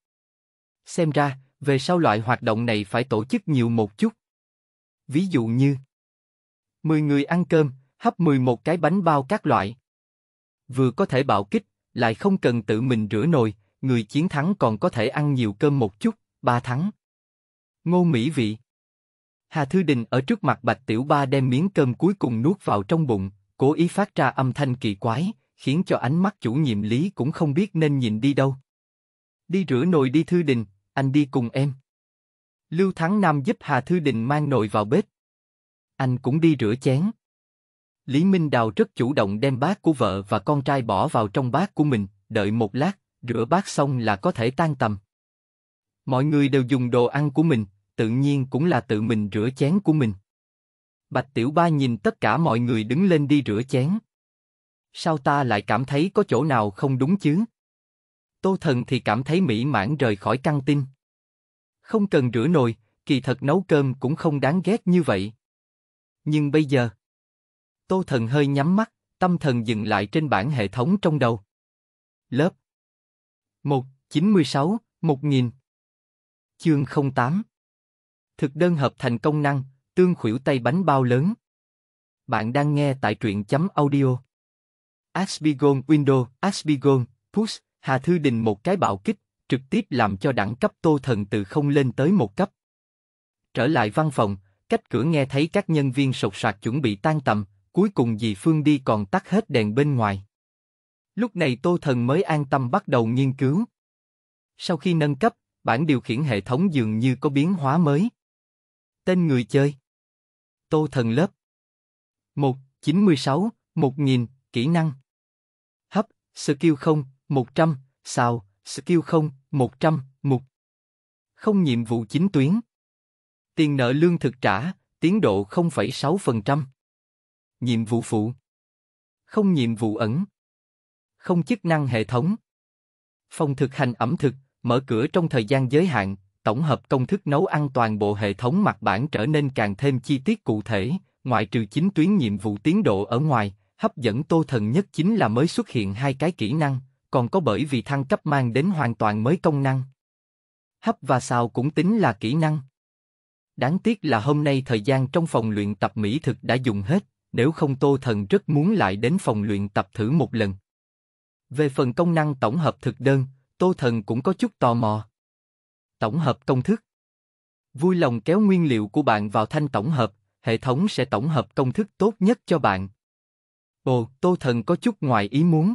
Xem ra, về sau loại hoạt động này phải tổ chức nhiều một chút. Ví dụ như 10 người ăn cơm, hấp 11 cái bánh bao các loại. Vừa có thể bạo kích, lại không cần tự mình rửa nồi, người chiến thắng còn có thể ăn nhiều cơm một chút, ba thắng. Ngô Mỹ Vị Hà Thư Đình ở trước mặt Bạch Tiểu Ba đem miếng cơm cuối cùng nuốt vào trong bụng, cố ý phát ra âm thanh kỳ quái, khiến cho ánh mắt chủ nhiệm lý cũng không biết nên nhìn đi đâu. Đi rửa nồi đi Thư Đình, anh đi cùng em. Lưu Thắng Nam giúp Hà Thư Đình mang nồi vào bếp. Anh cũng đi rửa chén. Lý Minh Đào rất chủ động đem bát của vợ và con trai bỏ vào trong bát của mình, đợi một lát, rửa bát xong là có thể tan tầm. Mọi người đều dùng đồ ăn của mình, tự nhiên cũng là tự mình rửa chén của mình. Bạch Tiểu Ba nhìn tất cả mọi người đứng lên đi rửa chén. Sao ta lại cảm thấy có chỗ nào không đúng chứ? Tô Thần thì cảm thấy mỹ mãn rời khỏi căng tin. Không cần rửa nồi, kỳ thật nấu cơm cũng không đáng ghét như vậy. Nhưng bây giờ Tô Thần hơi nhắm mắt, tâm thần dừng lại trên bản hệ thống trong đầu. Lớp 1, 96, 1000 Chương 08 Thực đơn hợp thành công năng, tương khuỷu tay bánh bao lớn. Bạn đang nghe tại truyện chấm audio. Asbigon Window, Asbigon, Push, Hà Thư Đình một cái bạo kích, trực tiếp làm cho đẳng cấp tô thần từ không lên tới một cấp. Trở lại văn phòng, cách cửa nghe thấy các nhân viên sột soạt chuẩn bị tan tầm, cuối cùng dì Phương đi còn tắt hết đèn bên ngoài. Lúc này Tô Thần mới an tâm bắt đầu nghiên cứu. Sau khi nâng cấp, bản điều khiển hệ thống dường như có biến hóa mới. Tên người chơi Tô Thần lớp 1, 96, 1000, kỹ năng Hấp, skill 0, 100, xào skill 0, 100, mục Không nhiệm vụ chính tuyến Tiền nợ lương thực trả, tiến độ 0,6% nhiệm vụ phụ. Không nhiệm vụ ẩn. Không chức năng hệ thống. Phòng thực hành ẩm thực, mở cửa trong thời gian giới hạn, tổng hợp công thức nấu ăn toàn bộ hệ thống mặt bản trở nên càng thêm chi tiết cụ thể, ngoại trừ chính tuyến nhiệm vụ tiến độ ở ngoài, hấp dẫn tô thần nhất chính là mới xuất hiện hai cái kỹ năng, còn có bởi vì thăng cấp mang đến hoàn toàn mới công năng. Hấp và xào cũng tính là kỹ năng. Đáng tiếc là hôm nay thời gian trong phòng luyện tập mỹ thực đã dùng hết, nếu không Tô Thần rất muốn lại đến phòng luyện tập thử một lần. Về phần công năng tổng hợp thực đơn, Tô Thần cũng có chút tò mò. Tổng hợp công thức Vui lòng kéo nguyên liệu của bạn vào thanh tổng hợp, hệ thống sẽ tổng hợp công thức tốt nhất cho bạn. Ồ, Tô Thần có chút ngoài ý muốn.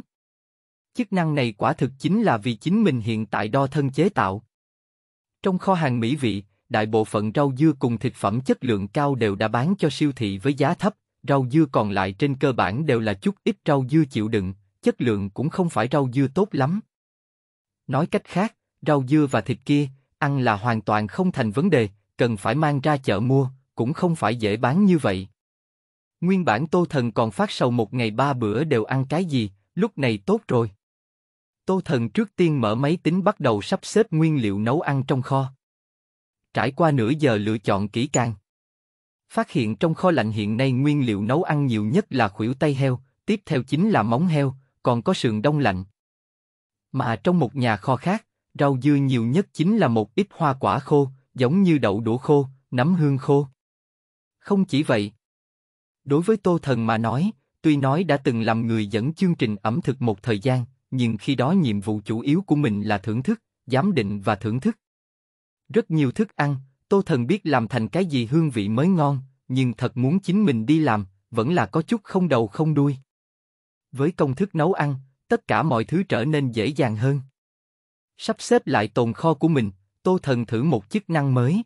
Chức năng này quả thực chính là vì chính mình hiện tại đo thân chế tạo. Trong kho hàng mỹ vị, đại bộ phận rau dưa cùng thực phẩm chất lượng cao đều đã bán cho siêu thị với giá thấp, rau dưa còn lại trên cơ bản đều là chút ít rau dưa chịu đựng, chất lượng cũng không phải rau dưa tốt lắm. Nói cách khác, rau dưa và thịt kia, ăn là hoàn toàn không thành vấn đề, cần phải mang ra chợ mua, cũng không phải dễ bán như vậy. Nguyên bản Tô Thần còn phát sầu một ngày ba bữa đều ăn cái gì, lúc này tốt rồi. Tô Thần trước tiên mở máy tính bắt đầu sắp xếp nguyên liệu nấu ăn trong kho. Trải qua nửa giờ lựa chọn kỹ càng, Phát hiện trong kho lạnh hiện nay nguyên liệu nấu ăn nhiều nhất là khuỷu tay heo, tiếp theo chính là móng heo, còn có sườn đông lạnh. Mà trong một nhà kho khác, rau dưa nhiều nhất chính là một ít hoa quả khô, giống như đậu đũa khô, nấm hương khô. Không chỉ vậy, đối với Tô Thần mà nói, tuy nói đã từng làm người dẫn chương trình ẩm thực một thời gian, nhưng khi đó nhiệm vụ chủ yếu của mình là thưởng thức, giám định và thưởng thức. Rất nhiều thức ăn, Tô Thần biết làm thành cái gì hương vị mới ngon, nhưng thật muốn chính mình đi làm, vẫn là có chút không đầu không đuôi. Với công thức nấu ăn, tất cả mọi thứ trở nên dễ dàng hơn. Sắp xếp lại tồn kho của mình, Tô Thần thử một chức năng mới.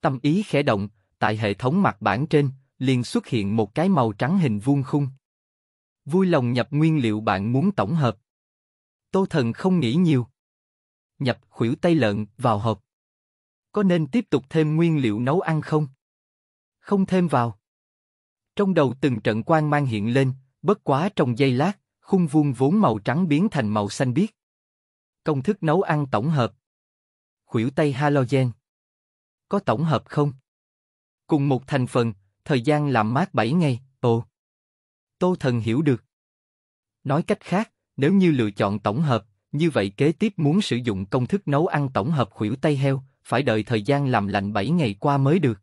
Tâm ý khẽ động, tại hệ thống mặt bản trên, liền xuất hiện một cái màu trắng hình vuông khung. Vui lòng nhập nguyên liệu bạn muốn tổng hợp. Tô Thần không nghĩ nhiều. Nhập khuỷu tay lợn vào hộp. Có nên tiếp tục thêm nguyên liệu nấu ăn không? Không thêm vào. Trong đầu từng trận quang mang hiện lên, bất quá trong giây lát, khung vuông vốn màu trắng biến thành màu xanh biếc. Công thức nấu ăn tổng hợp. Khuỷu tay halogen. Có tổng hợp không? Cùng một thành phần, thời gian làm mát 7 ngày, ồ. Tô thần hiểu được. Nói cách khác, nếu như lựa chọn tổng hợp, như vậy kế tiếp muốn sử dụng công thức nấu ăn tổng hợp khuỷu tay heo, phải đợi thời gian làm lạnh 7 ngày qua mới được.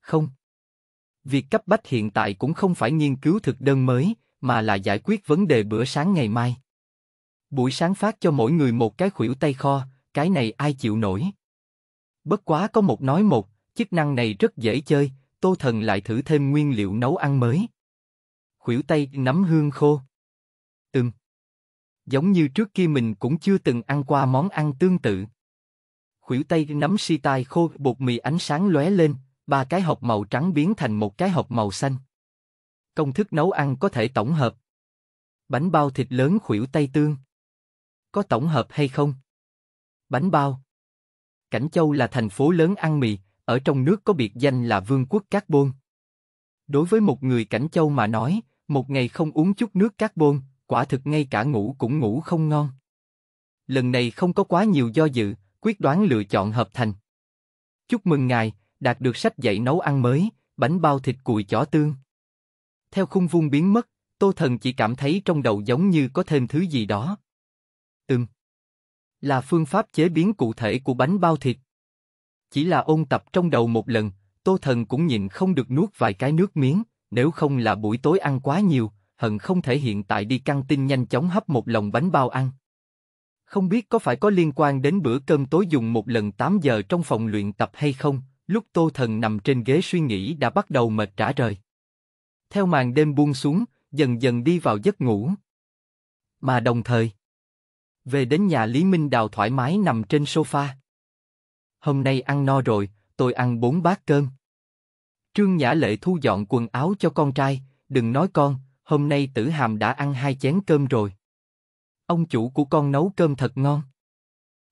Không. Việc cấp bách hiện tại cũng không phải nghiên cứu thực đơn mới, mà là giải quyết vấn đề bữa sáng ngày mai. Buổi sáng phát cho mỗi người một cái khuỷu tay kho, cái này ai chịu nổi. Bất quá có một nói một, chức năng này rất dễ chơi, Tô Thần lại thử thêm nguyên liệu nấu ăn mới. Khuỷu tay nấm hương khô. Ừm. Giống như trước kia mình cũng chưa từng ăn qua món ăn tương tự khuỷu tay nắm si tai khô bột mì ánh sáng lóe lên, ba cái hộp màu trắng biến thành một cái hộp màu xanh. Công thức nấu ăn có thể tổng hợp. Bánh bao thịt lớn khuỷu tay tương. Có tổng hợp hay không? Bánh bao. Cảnh Châu là thành phố lớn ăn mì, ở trong nước có biệt danh là Vương quốc Carbon. Đối với một người Cảnh Châu mà nói, một ngày không uống chút nước carbon, quả thực ngay cả ngủ cũng ngủ không ngon. Lần này không có quá nhiều do dự, quyết đoán lựa chọn hợp thành. Chúc mừng ngài, đạt được sách dạy nấu ăn mới, bánh bao thịt cùi chỏ tương. Theo khung vuông biến mất, Tô Thần chỉ cảm thấy trong đầu giống như có thêm thứ gì đó. Ừm. Là phương pháp chế biến cụ thể của bánh bao thịt. Chỉ là ôn tập trong đầu một lần, Tô Thần cũng nhịn không được nuốt vài cái nước miếng, nếu không là buổi tối ăn quá nhiều, hận không thể hiện tại đi căng tin nhanh chóng hấp một lồng bánh bao ăn. Không biết có phải có liên quan đến bữa cơm tối dùng một lần 8 giờ trong phòng luyện tập hay không, lúc Tô Thần nằm trên ghế suy nghĩ đã bắt đầu mệt trả rời. Theo màn đêm buông xuống, dần dần đi vào giấc ngủ. Mà đồng thời, về đến nhà Lý Minh Đào thoải mái nằm trên sofa. Hôm nay ăn no rồi, tôi ăn bốn bát cơm. Trương Nhã Lệ thu dọn quần áo cho con trai, đừng nói con, hôm nay Tử Hàm đã ăn hai chén cơm rồi ông chủ của con nấu cơm thật ngon.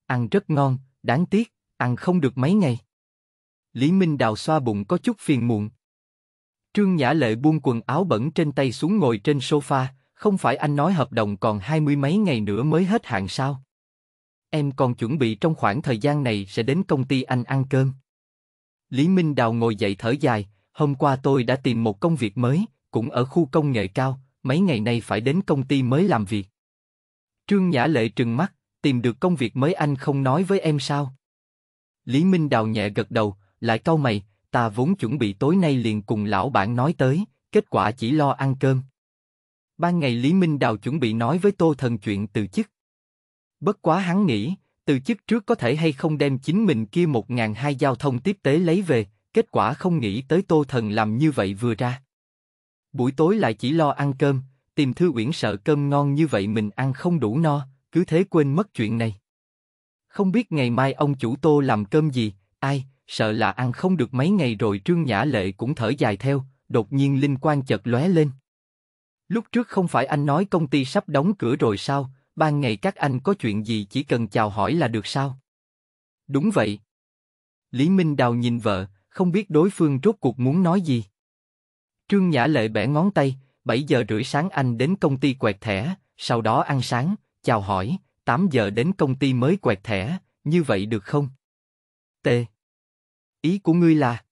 Ăn rất ngon, đáng tiếc, ăn không được mấy ngày. Lý Minh Đào xoa bụng có chút phiền muộn. Trương Nhã Lệ buông quần áo bẩn trên tay xuống ngồi trên sofa, không phải anh nói hợp đồng còn hai mươi mấy ngày nữa mới hết hạn sao? Em còn chuẩn bị trong khoảng thời gian này sẽ đến công ty anh ăn cơm. Lý Minh Đào ngồi dậy thở dài, hôm qua tôi đã tìm một công việc mới, cũng ở khu công nghệ cao, mấy ngày nay phải đến công ty mới làm việc. Trương Nhã Lệ trừng mắt, tìm được công việc mới anh không nói với em sao? Lý Minh Đào nhẹ gật đầu, lại cau mày, ta vốn chuẩn bị tối nay liền cùng lão bản nói tới, kết quả chỉ lo ăn cơm. Ban ngày Lý Minh Đào chuẩn bị nói với Tô Thần chuyện từ chức. Bất quá hắn nghĩ, từ chức trước có thể hay không đem chính mình kia một ngàn hai giao thông tiếp tế lấy về, kết quả không nghĩ tới Tô Thần làm như vậy vừa ra. Buổi tối lại chỉ lo ăn cơm, tìm thư uyển sợ cơm ngon như vậy mình ăn không đủ no, cứ thế quên mất chuyện này. Không biết ngày mai ông chủ tô làm cơm gì, ai, sợ là ăn không được mấy ngày rồi Trương Nhã Lệ cũng thở dài theo, đột nhiên linh quan chợt lóe lên. Lúc trước không phải anh nói công ty sắp đóng cửa rồi sao, ban ngày các anh có chuyện gì chỉ cần chào hỏi là được sao? Đúng vậy. Lý Minh Đào nhìn vợ, không biết đối phương rốt cuộc muốn nói gì. Trương Nhã Lệ bẻ ngón tay, 7 giờ rưỡi sáng anh đến công ty quẹt thẻ, sau đó ăn sáng, chào hỏi, 8 giờ đến công ty mới quẹt thẻ, như vậy được không? T. Ý của ngươi là?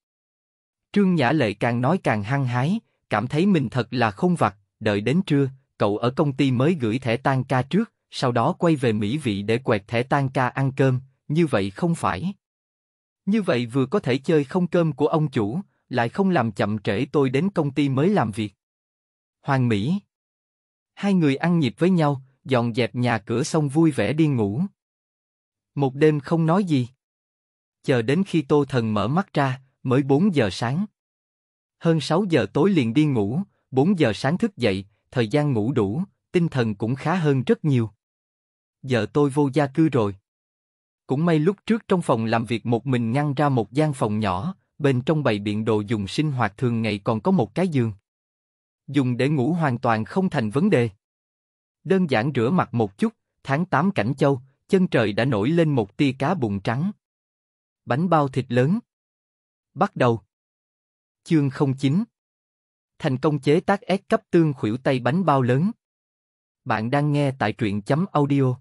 Trương Nhã Lệ càng nói càng hăng hái, cảm thấy mình thật là không vặt, đợi đến trưa, cậu ở công ty mới gửi thẻ tan ca trước, sau đó quay về Mỹ vị để quẹt thẻ tan ca ăn cơm, như vậy không phải. Như vậy vừa có thể chơi không cơm của ông chủ, lại không làm chậm trễ tôi đến công ty mới làm việc. Hoàng Mỹ. Hai người ăn nhịp với nhau, dọn dẹp nhà cửa xong vui vẻ đi ngủ. Một đêm không nói gì. Chờ đến khi Tô Thần mở mắt ra, mới 4 giờ sáng. Hơn 6 giờ tối liền đi ngủ, 4 giờ sáng thức dậy, thời gian ngủ đủ, tinh thần cũng khá hơn rất nhiều. Giờ tôi vô gia cư rồi. Cũng may lúc trước trong phòng làm việc một mình ngăn ra một gian phòng nhỏ, bên trong bày biện đồ dùng sinh hoạt thường ngày còn có một cái giường dùng để ngủ hoàn toàn không thành vấn đề. Đơn giản rửa mặt một chút, tháng 8 cảnh châu, chân trời đã nổi lên một tia cá bụng trắng. Bánh bao thịt lớn. Bắt đầu. Chương 09 Thành công chế tác S cấp tương khuỷu tay bánh bao lớn. Bạn đang nghe tại truyện chấm audio.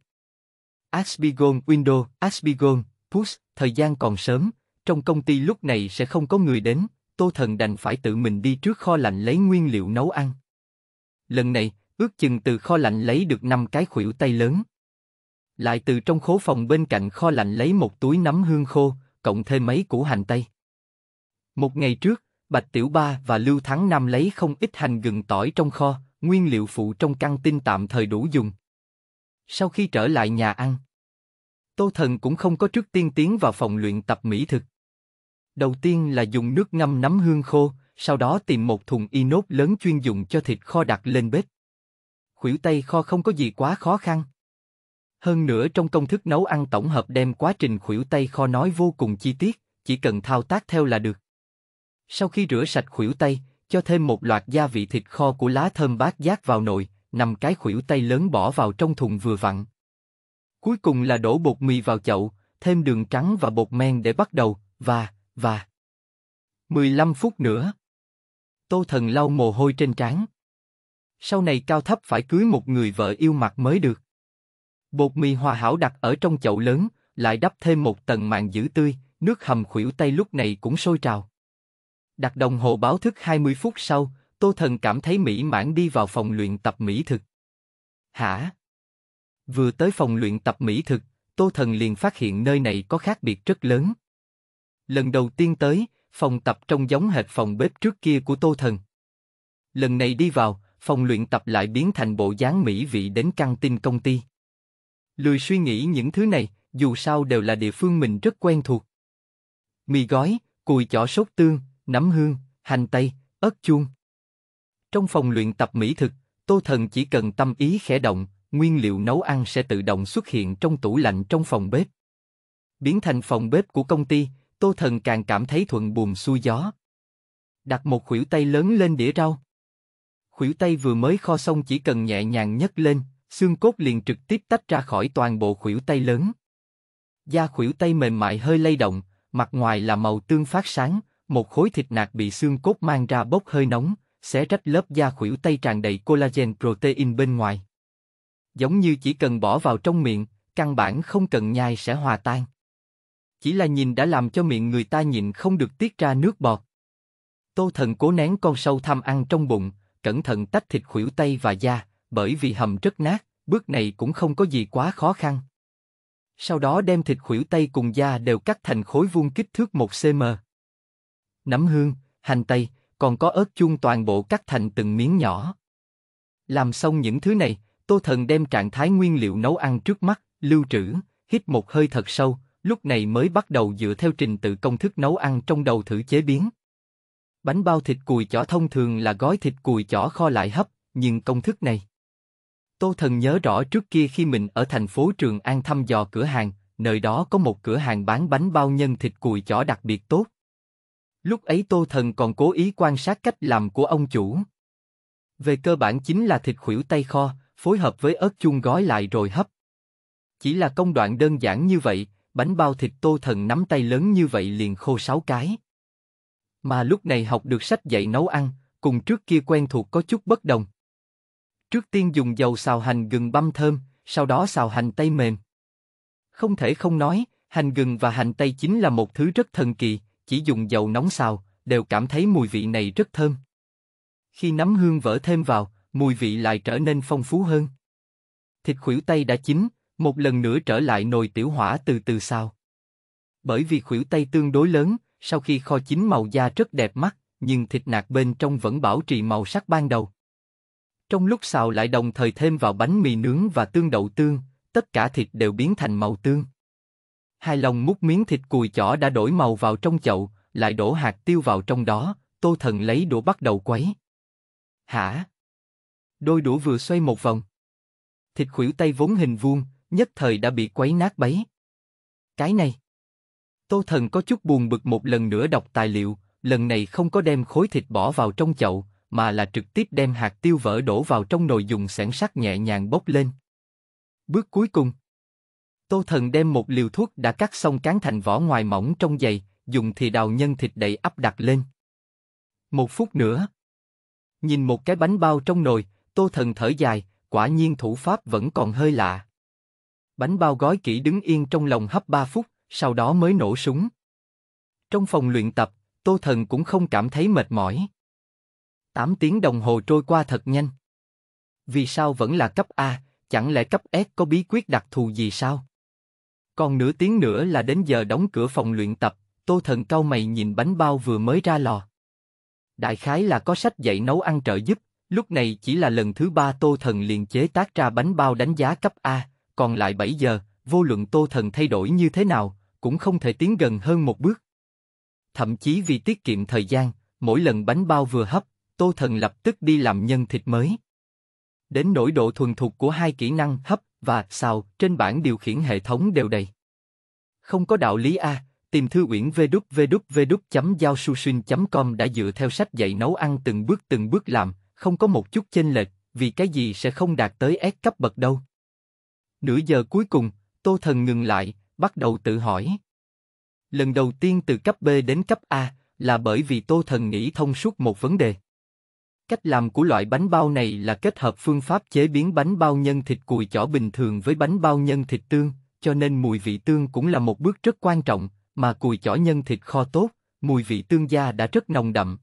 Asbigon Window, Asbigon, Push, thời gian còn sớm, trong công ty lúc này sẽ không có người đến, Tô Thần đành phải tự mình đi trước kho lạnh lấy nguyên liệu nấu ăn. Lần này, ước chừng từ kho lạnh lấy được năm cái khuỷu tay lớn. Lại từ trong khố phòng bên cạnh kho lạnh lấy một túi nấm hương khô, cộng thêm mấy củ hành tây. Một ngày trước, Bạch Tiểu Ba và Lưu Thắng Nam lấy không ít hành gừng tỏi trong kho, nguyên liệu phụ trong căn tin tạm thời đủ dùng. Sau khi trở lại nhà ăn, Tô Thần cũng không có trước tiên tiến vào phòng luyện tập mỹ thực. Đầu tiên là dùng nước ngâm nấm hương khô, sau đó tìm một thùng inox lớn chuyên dụng cho thịt kho đặt lên bếp. Khuỷu tay kho không có gì quá khó khăn. Hơn nữa trong công thức nấu ăn tổng hợp đem quá trình khuỷu tay kho nói vô cùng chi tiết, chỉ cần thao tác theo là được. Sau khi rửa sạch khuỷu tay, cho thêm một loạt gia vị thịt kho của lá thơm bát giác vào nồi, nằm cái khuỷu tay lớn bỏ vào trong thùng vừa vặn. Cuối cùng là đổ bột mì vào chậu, thêm đường trắng và bột men để bắt đầu, và và 15 phút nữa. Tô Thần lau mồ hôi trên trán. Sau này cao thấp phải cưới một người vợ yêu mặt mới được. Bột mì hòa hảo đặt ở trong chậu lớn, lại đắp thêm một tầng màng giữ tươi, nước hầm khuỷu tay lúc này cũng sôi trào. Đặt đồng hồ báo thức 20 phút sau, Tô Thần cảm thấy mỹ mãn đi vào phòng luyện tập mỹ thực. Hả? Vừa tới phòng luyện tập mỹ thực, Tô Thần liền phát hiện nơi này có khác biệt rất lớn. Lần đầu tiên tới, phòng tập trông giống hệt phòng bếp trước kia của Tô Thần. Lần này đi vào, phòng luyện tập lại biến thành bộ dáng mỹ vị đến căng tin công ty. Lười suy nghĩ những thứ này, dù sao đều là địa phương mình rất quen thuộc. Mì gói, cùi chỏ sốt tương, nấm hương, hành tây, ớt chuông. Trong phòng luyện tập mỹ thực, Tô Thần chỉ cần tâm ý khẽ động, nguyên liệu nấu ăn sẽ tự động xuất hiện trong tủ lạnh trong phòng bếp. Biến thành phòng bếp của công ty, Tô Thần càng cảm thấy thuận buồm xuôi gió. Đặt một khuỷu tay lớn lên đĩa rau. Khuỷu tay vừa mới kho xong chỉ cần nhẹ nhàng nhấc lên, xương cốt liền trực tiếp tách ra khỏi toàn bộ khuỷu tay lớn. Da khuỷu tay mềm mại hơi lay động, mặt ngoài là màu tương phát sáng, một khối thịt nạc bị xương cốt mang ra bốc hơi nóng, xé rách lớp da khuỷu tay tràn đầy collagen protein bên ngoài. Giống như chỉ cần bỏ vào trong miệng, căn bản không cần nhai sẽ hòa tan chỉ là nhìn đã làm cho miệng người ta nhịn không được tiết ra nước bọt. Tô Thần cố nén con sâu tham ăn trong bụng, cẩn thận tách thịt khuỷu tay và da, bởi vì hầm rất nát, bước này cũng không có gì quá khó khăn. Sau đó đem thịt khuỷu tay cùng da đều cắt thành khối vuông kích thước 1 cm. Nấm hương, hành tây, còn có ớt chuông toàn bộ cắt thành từng miếng nhỏ. Làm xong những thứ này, Tô Thần đem trạng thái nguyên liệu nấu ăn trước mắt, lưu trữ, hít một hơi thật sâu, Lúc này mới bắt đầu dựa theo trình tự công thức nấu ăn trong đầu thử chế biến. Bánh bao thịt cùi chỏ thông thường là gói thịt cùi chỏ kho lại hấp, nhưng công thức này. Tô Thần nhớ rõ trước kia khi mình ở thành phố Trường An thăm dò cửa hàng, nơi đó có một cửa hàng bán bánh bao nhân thịt cùi chỏ đặc biệt tốt. Lúc ấy Tô Thần còn cố ý quan sát cách làm của ông chủ. Về cơ bản chính là thịt khuỷu tay kho, phối hợp với ớt chung gói lại rồi hấp. Chỉ là công đoạn đơn giản như vậy, bánh bao thịt tô thần nắm tay lớn như vậy liền khô sáu cái. Mà lúc này học được sách dạy nấu ăn, cùng trước kia quen thuộc có chút bất đồng. Trước tiên dùng dầu xào hành gừng băm thơm, sau đó xào hành tây mềm. Không thể không nói, hành gừng và hành tây chính là một thứ rất thần kỳ, chỉ dùng dầu nóng xào, đều cảm thấy mùi vị này rất thơm. Khi nấm hương vỡ thêm vào, mùi vị lại trở nên phong phú hơn. Thịt khuỷu tây đã chín, một lần nữa trở lại nồi tiểu hỏa từ từ sao. Bởi vì khuỷu tay tương đối lớn, sau khi kho chín màu da rất đẹp mắt, nhưng thịt nạc bên trong vẫn bảo trì màu sắc ban đầu. Trong lúc xào lại đồng thời thêm vào bánh mì nướng và tương đậu tương, tất cả thịt đều biến thành màu tương. Hai lòng múc miếng thịt cùi chỏ đã đổi màu vào trong chậu, lại đổ hạt tiêu vào trong đó, tô thần lấy đũa bắt đầu quấy. Hả? Đôi đũa vừa xoay một vòng. Thịt khuỷu tay vốn hình vuông, nhất thời đã bị quấy nát bấy. Cái này. Tô Thần có chút buồn bực một lần nữa đọc tài liệu, lần này không có đem khối thịt bỏ vào trong chậu, mà là trực tiếp đem hạt tiêu vỡ đổ vào trong nồi dùng xẻng sắc nhẹ nhàng bốc lên. Bước cuối cùng. Tô Thần đem một liều thuốc đã cắt xong cán thành vỏ ngoài mỏng trong dày, dùng thì đào nhân thịt đầy áp đặt lên. Một phút nữa. Nhìn một cái bánh bao trong nồi, Tô Thần thở dài, quả nhiên thủ pháp vẫn còn hơi lạ. Bánh bao gói kỹ đứng yên trong lòng hấp 3 phút, sau đó mới nổ súng. Trong phòng luyện tập, Tô Thần cũng không cảm thấy mệt mỏi. 8 tiếng đồng hồ trôi qua thật nhanh. Vì sao vẫn là cấp A, chẳng lẽ cấp S có bí quyết đặc thù gì sao? Còn nửa tiếng nữa là đến giờ đóng cửa phòng luyện tập, Tô Thần cau mày nhìn bánh bao vừa mới ra lò. Đại khái là có sách dạy nấu ăn trợ giúp, lúc này chỉ là lần thứ ba Tô Thần liền chế tác ra bánh bao đánh giá cấp A, còn lại 7 giờ, vô luận Tô Thần thay đổi như thế nào, cũng không thể tiến gần hơn một bước. Thậm chí vì tiết kiệm thời gian, mỗi lần bánh bao vừa hấp, Tô Thần lập tức đi làm nhân thịt mới. Đến nỗi độ thuần thục của hai kỹ năng hấp và xào trên bảng điều khiển hệ thống đều đầy. Không có đạo lý A, tìm thư uyển www giao com đã dựa theo sách dạy nấu ăn từng bước từng bước làm, không có một chút chênh lệch, vì cái gì sẽ không đạt tới S cấp bậc đâu. Nửa giờ cuối cùng, Tô Thần ngừng lại, bắt đầu tự hỏi. Lần đầu tiên từ cấp B đến cấp A là bởi vì Tô Thần nghĩ thông suốt một vấn đề. Cách làm của loại bánh bao này là kết hợp phương pháp chế biến bánh bao nhân thịt cùi chỏ bình thường với bánh bao nhân thịt tương, cho nên mùi vị tương cũng là một bước rất quan trọng, mà cùi chỏ nhân thịt kho tốt, mùi vị tương gia đã rất nồng đậm.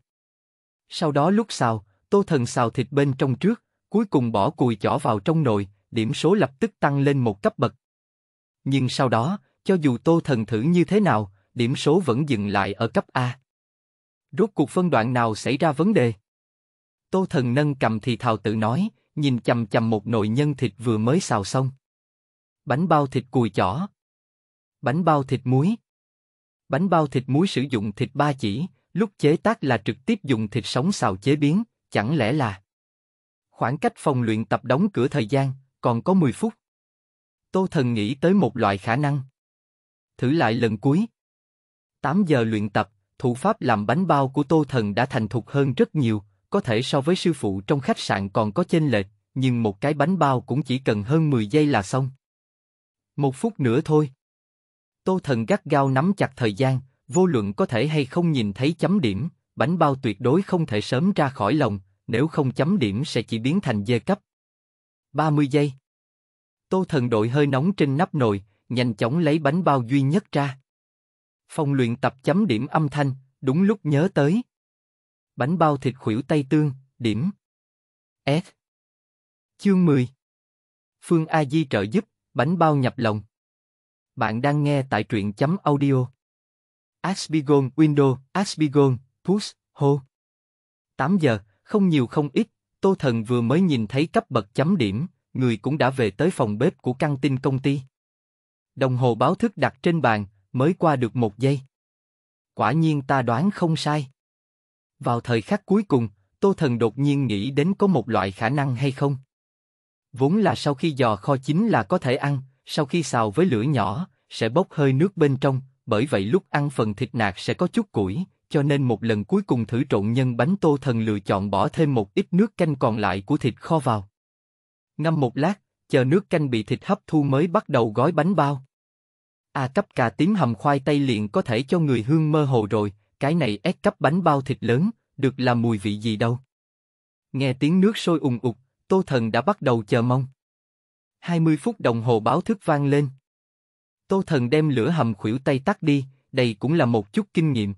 Sau đó lúc xào, Tô Thần xào thịt bên trong trước, cuối cùng bỏ cùi chỏ vào trong nồi, điểm số lập tức tăng lên một cấp bậc. Nhưng sau đó, cho dù Tô Thần thử như thế nào, điểm số vẫn dừng lại ở cấp A. Rốt cuộc phân đoạn nào xảy ra vấn đề? Tô Thần nâng cầm thì thào tự nói, nhìn chầm chầm một nồi nhân thịt vừa mới xào xong. Bánh bao thịt cùi chỏ. Bánh bao thịt muối. Bánh bao thịt muối sử dụng thịt ba chỉ, lúc chế tác là trực tiếp dùng thịt sống xào chế biến, chẳng lẽ là khoảng cách phòng luyện tập đóng cửa thời gian, còn có 10 phút. Tô Thần nghĩ tới một loại khả năng. Thử lại lần cuối. 8 giờ luyện tập, thủ pháp làm bánh bao của Tô Thần đã thành thục hơn rất nhiều, có thể so với sư phụ trong khách sạn còn có chênh lệch, nhưng một cái bánh bao cũng chỉ cần hơn 10 giây là xong. Một phút nữa thôi. Tô Thần gắt gao nắm chặt thời gian, vô luận có thể hay không nhìn thấy chấm điểm, bánh bao tuyệt đối không thể sớm ra khỏi lòng, nếu không chấm điểm sẽ chỉ biến thành dê cấp. 30 giây. Tô thần đội hơi nóng trên nắp nồi, nhanh chóng lấy bánh bao duy nhất ra. Phòng luyện tập chấm điểm âm thanh, đúng lúc nhớ tới. Bánh bao thịt khuỷu tây tương, điểm. S. Chương 10 Phương A Di trợ giúp, bánh bao nhập lòng. Bạn đang nghe tại truyện chấm audio. Asbigon Window, Asbigon, Push, Ho. 8 giờ, không nhiều không ít, Tô Thần vừa mới nhìn thấy cấp bậc chấm điểm, người cũng đã về tới phòng bếp của căn tin công ty. Đồng hồ báo thức đặt trên bàn, mới qua được một giây. Quả nhiên ta đoán không sai. Vào thời khắc cuối cùng, Tô Thần đột nhiên nghĩ đến có một loại khả năng hay không. Vốn là sau khi giò kho chính là có thể ăn, sau khi xào với lửa nhỏ, sẽ bốc hơi nước bên trong, bởi vậy lúc ăn phần thịt nạc sẽ có chút củi, cho nên một lần cuối cùng thử trộn nhân bánh tô thần lựa chọn bỏ thêm một ít nước canh còn lại của thịt kho vào. Ngâm một lát, chờ nước canh bị thịt hấp thu mới bắt đầu gói bánh bao. A à, cấp cà tím hầm khoai tây liền có thể cho người hương mơ hồ rồi, cái này ép cấp bánh bao thịt lớn, được là mùi vị gì đâu. Nghe tiếng nước sôi ùng ục, tô thần đã bắt đầu chờ mong. 20 phút đồng hồ báo thức vang lên. Tô thần đem lửa hầm khuỷu tay tắt đi, đây cũng là một chút kinh nghiệm.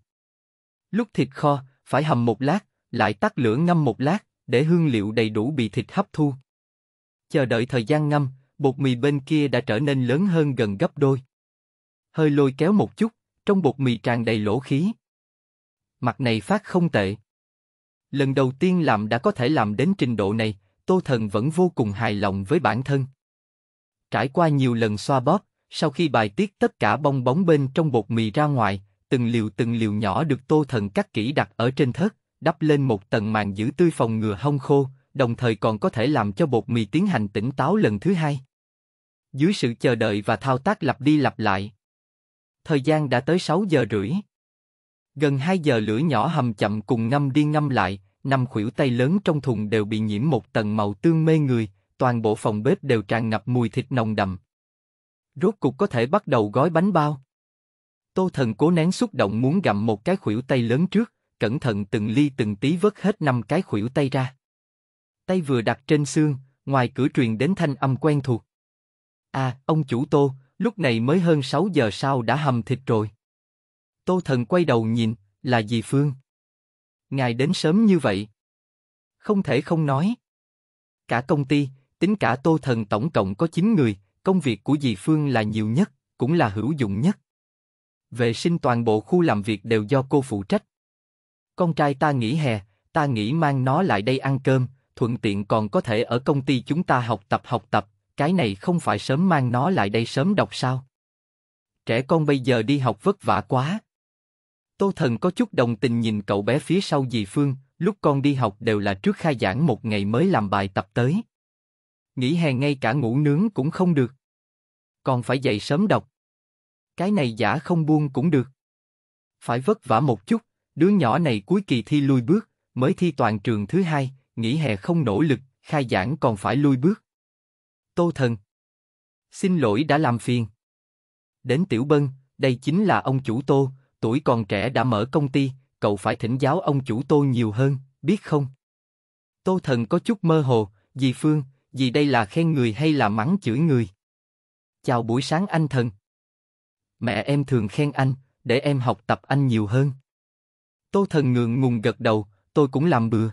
Lúc thịt kho, phải hầm một lát, lại tắt lửa ngâm một lát, để hương liệu đầy đủ bị thịt hấp thu. Chờ đợi thời gian ngâm, bột mì bên kia đã trở nên lớn hơn gần gấp đôi. Hơi lôi kéo một chút, trong bột mì tràn đầy lỗ khí. Mặt này phát không tệ. Lần đầu tiên làm đã có thể làm đến trình độ này, Tô Thần vẫn vô cùng hài lòng với bản thân. Trải qua nhiều lần xoa bóp, sau khi bài tiết tất cả bong bóng bên trong bột mì ra ngoài, từng liều từng liều nhỏ được tô thần cắt kỹ đặt ở trên thớt, đắp lên một tầng màng giữ tươi phòng ngừa hong khô, đồng thời còn có thể làm cho bột mì tiến hành tỉnh táo lần thứ hai. Dưới sự chờ đợi và thao tác lặp đi lặp lại, thời gian đã tới 6 giờ rưỡi. Gần 2 giờ lửa nhỏ hầm chậm cùng ngâm đi ngâm lại, năm khuỷu tay lớn trong thùng đều bị nhiễm một tầng màu tương mê người, toàn bộ phòng bếp đều tràn ngập mùi thịt nồng đậm. Rốt cục có thể bắt đầu gói bánh bao. Tô Thần cố nén xúc động muốn gặm một cái khuỷu tay lớn trước, cẩn thận từng ly từng tí vớt hết năm cái khuỷu tay ra. Tay vừa đặt trên xương, ngoài cửa truyền đến thanh âm quen thuộc. À, ông chủ Tô, lúc này mới hơn 6 giờ sau đã hầm thịt rồi. Tô Thần quay đầu nhìn, là dì Phương. Ngài đến sớm như vậy. Không thể không nói. Cả công ty, tính cả Tô Thần tổng cộng có 9 người, công việc của dì Phương là nhiều nhất, cũng là hữu dụng nhất vệ sinh toàn bộ khu làm việc đều do cô phụ trách. Con trai ta nghỉ hè, ta nghĩ mang nó lại đây ăn cơm, thuận tiện còn có thể ở công ty chúng ta học tập học tập, cái này không phải sớm mang nó lại đây sớm đọc sao? Trẻ con bây giờ đi học vất vả quá. Tô Thần có chút đồng tình nhìn cậu bé phía sau dì Phương, lúc con đi học đều là trước khai giảng một ngày mới làm bài tập tới. Nghỉ hè ngay cả ngủ nướng cũng không được. Còn phải dậy sớm đọc cái này giả không buông cũng được. Phải vất vả một chút, đứa nhỏ này cuối kỳ thi lui bước, mới thi toàn trường thứ hai, nghỉ hè không nỗ lực, khai giảng còn phải lui bước. Tô Thần Xin lỗi đã làm phiền. Đến Tiểu Bân, đây chính là ông chủ Tô, tuổi còn trẻ đã mở công ty, cậu phải thỉnh giáo ông chủ Tô nhiều hơn, biết không? Tô Thần có chút mơ hồ, dì Phương, dì đây là khen người hay là mắng chửi người? Chào buổi sáng anh Thần mẹ em thường khen anh, để em học tập anh nhiều hơn. Tô Thần ngượng ngùng gật đầu, tôi cũng làm bừa.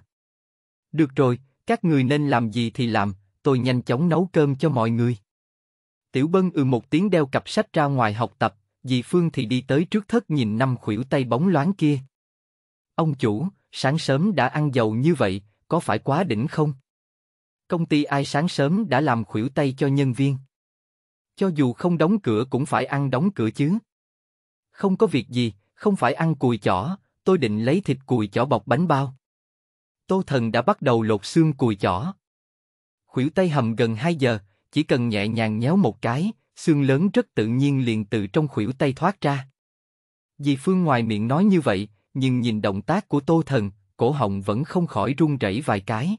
Được rồi, các người nên làm gì thì làm, tôi nhanh chóng nấu cơm cho mọi người. Tiểu Bân ừ một tiếng đeo cặp sách ra ngoài học tập, dì Phương thì đi tới trước thất nhìn năm khuỷu tay bóng loáng kia. Ông chủ, sáng sớm đã ăn dầu như vậy, có phải quá đỉnh không? Công ty ai sáng sớm đã làm khuỷu tay cho nhân viên? Cho dù không đóng cửa cũng phải ăn đóng cửa chứ. Không có việc gì, không phải ăn cùi chỏ, tôi định lấy thịt cùi chỏ bọc bánh bao. Tô Thần đã bắt đầu lột xương cùi chỏ. Khuỷu tay hầm gần 2 giờ, chỉ cần nhẹ nhàng nhéo một cái, xương lớn rất tự nhiên liền từ trong khuỷu tay thoát ra. Dì Phương ngoài miệng nói như vậy, nhưng nhìn động tác của Tô Thần, cổ họng vẫn không khỏi run rẩy vài cái.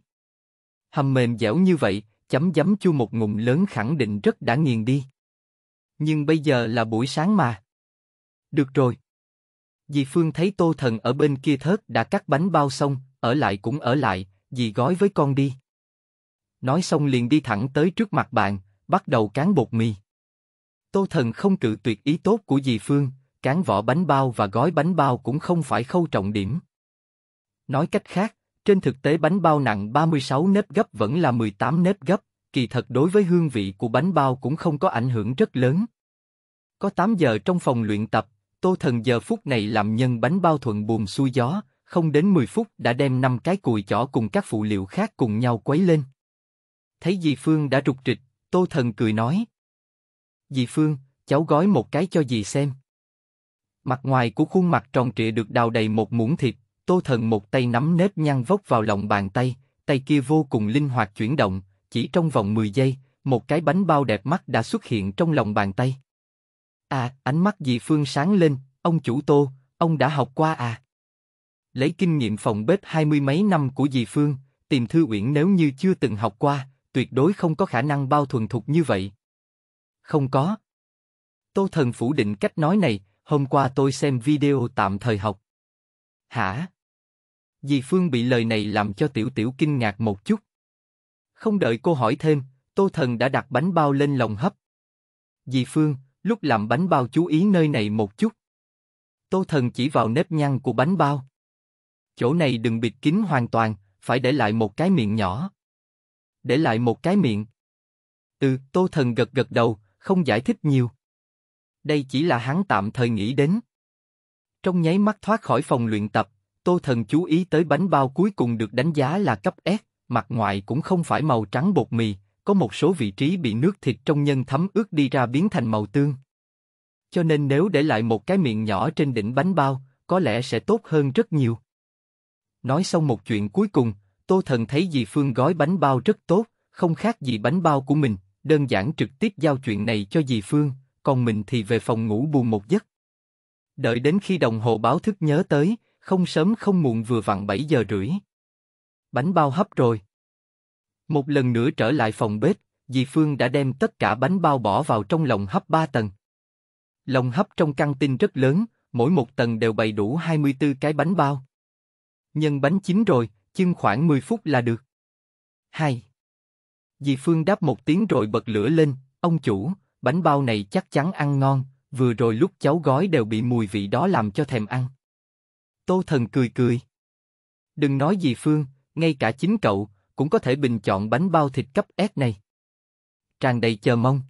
Hầm mềm dẻo như vậy, chấm dấm chua một ngụm lớn khẳng định rất đã nghiền đi. Nhưng bây giờ là buổi sáng mà. Được rồi. Dì Phương thấy Tô Thần ở bên kia thớt đã cắt bánh bao xong, ở lại cũng ở lại, dì gói với con đi. Nói xong liền đi thẳng tới trước mặt bạn, bắt đầu cán bột mì. Tô Thần không cự tuyệt ý tốt của dì Phương, cán vỏ bánh bao và gói bánh bao cũng không phải khâu trọng điểm. Nói cách khác, trên thực tế bánh bao nặng 36 nếp gấp vẫn là 18 nếp gấp, kỳ thật đối với hương vị của bánh bao cũng không có ảnh hưởng rất lớn. Có 8 giờ trong phòng luyện tập, Tô Thần giờ phút này làm nhân bánh bao thuận buồm xuôi gió, không đến 10 phút đã đem năm cái cùi chỏ cùng các phụ liệu khác cùng nhau quấy lên. Thấy dì Phương đã trục trịch Tô Thần cười nói. Dì Phương, cháu gói một cái cho dì xem. Mặt ngoài của khuôn mặt tròn trịa được đào đầy một muỗng thịt, Tô Thần một tay nắm nếp nhăn vốc vào lòng bàn tay, tay kia vô cùng linh hoạt chuyển động, chỉ trong vòng 10 giây, một cái bánh bao đẹp mắt đã xuất hiện trong lòng bàn tay. À, ánh mắt Dì phương sáng lên, ông chủ Tô, ông đã học qua à? Lấy kinh nghiệm phòng bếp hai mươi mấy năm của dì Phương, tìm Thư Uyển nếu như chưa từng học qua, tuyệt đối không có khả năng bao thuần thục như vậy. Không có. Tô Thần phủ định cách nói này, hôm qua tôi xem video tạm thời học. Hả? Dì Phương bị lời này làm cho Tiểu Tiểu kinh ngạc một chút. Không đợi cô hỏi thêm, Tô Thần đã đặt bánh bao lên lồng hấp. Dì Phương, lúc làm bánh bao chú ý nơi này một chút. Tô Thần chỉ vào nếp nhăn của bánh bao. Chỗ này đừng bịt kín hoàn toàn, phải để lại một cái miệng nhỏ. Để lại một cái miệng. từ Tô Thần gật gật đầu, không giải thích nhiều. Đây chỉ là hắn tạm thời nghĩ đến. Trong nháy mắt thoát khỏi phòng luyện tập, Tô Thần chú ý tới bánh bao cuối cùng được đánh giá là cấp S, mặt ngoài cũng không phải màu trắng bột mì, có một số vị trí bị nước thịt trong nhân thấm ướt đi ra biến thành màu tương. Cho nên nếu để lại một cái miệng nhỏ trên đỉnh bánh bao, có lẽ sẽ tốt hơn rất nhiều. Nói xong một chuyện cuối cùng, Tô Thần thấy dì Phương gói bánh bao rất tốt, không khác gì bánh bao của mình, đơn giản trực tiếp giao chuyện này cho dì Phương, còn mình thì về phòng ngủ buồn một giấc. Đợi đến khi đồng hồ báo thức nhớ tới, không sớm không muộn vừa vặn 7 giờ rưỡi. Bánh bao hấp rồi. Một lần nữa trở lại phòng bếp, dì Phương đã đem tất cả bánh bao bỏ vào trong lồng hấp 3 tầng. Lồng hấp trong căn tin rất lớn, mỗi một tầng đều bày đủ 24 cái bánh bao. Nhân bánh chín rồi, chưng khoảng 10 phút là được. 2. Dì Phương đáp một tiếng rồi bật lửa lên, ông chủ, bánh bao này chắc chắn ăn ngon, vừa rồi lúc cháu gói đều bị mùi vị đó làm cho thèm ăn. Tô Thần cười cười. Đừng nói gì Phương, ngay cả chính cậu cũng có thể bình chọn bánh bao thịt cấp S này. Tràn đầy chờ mong.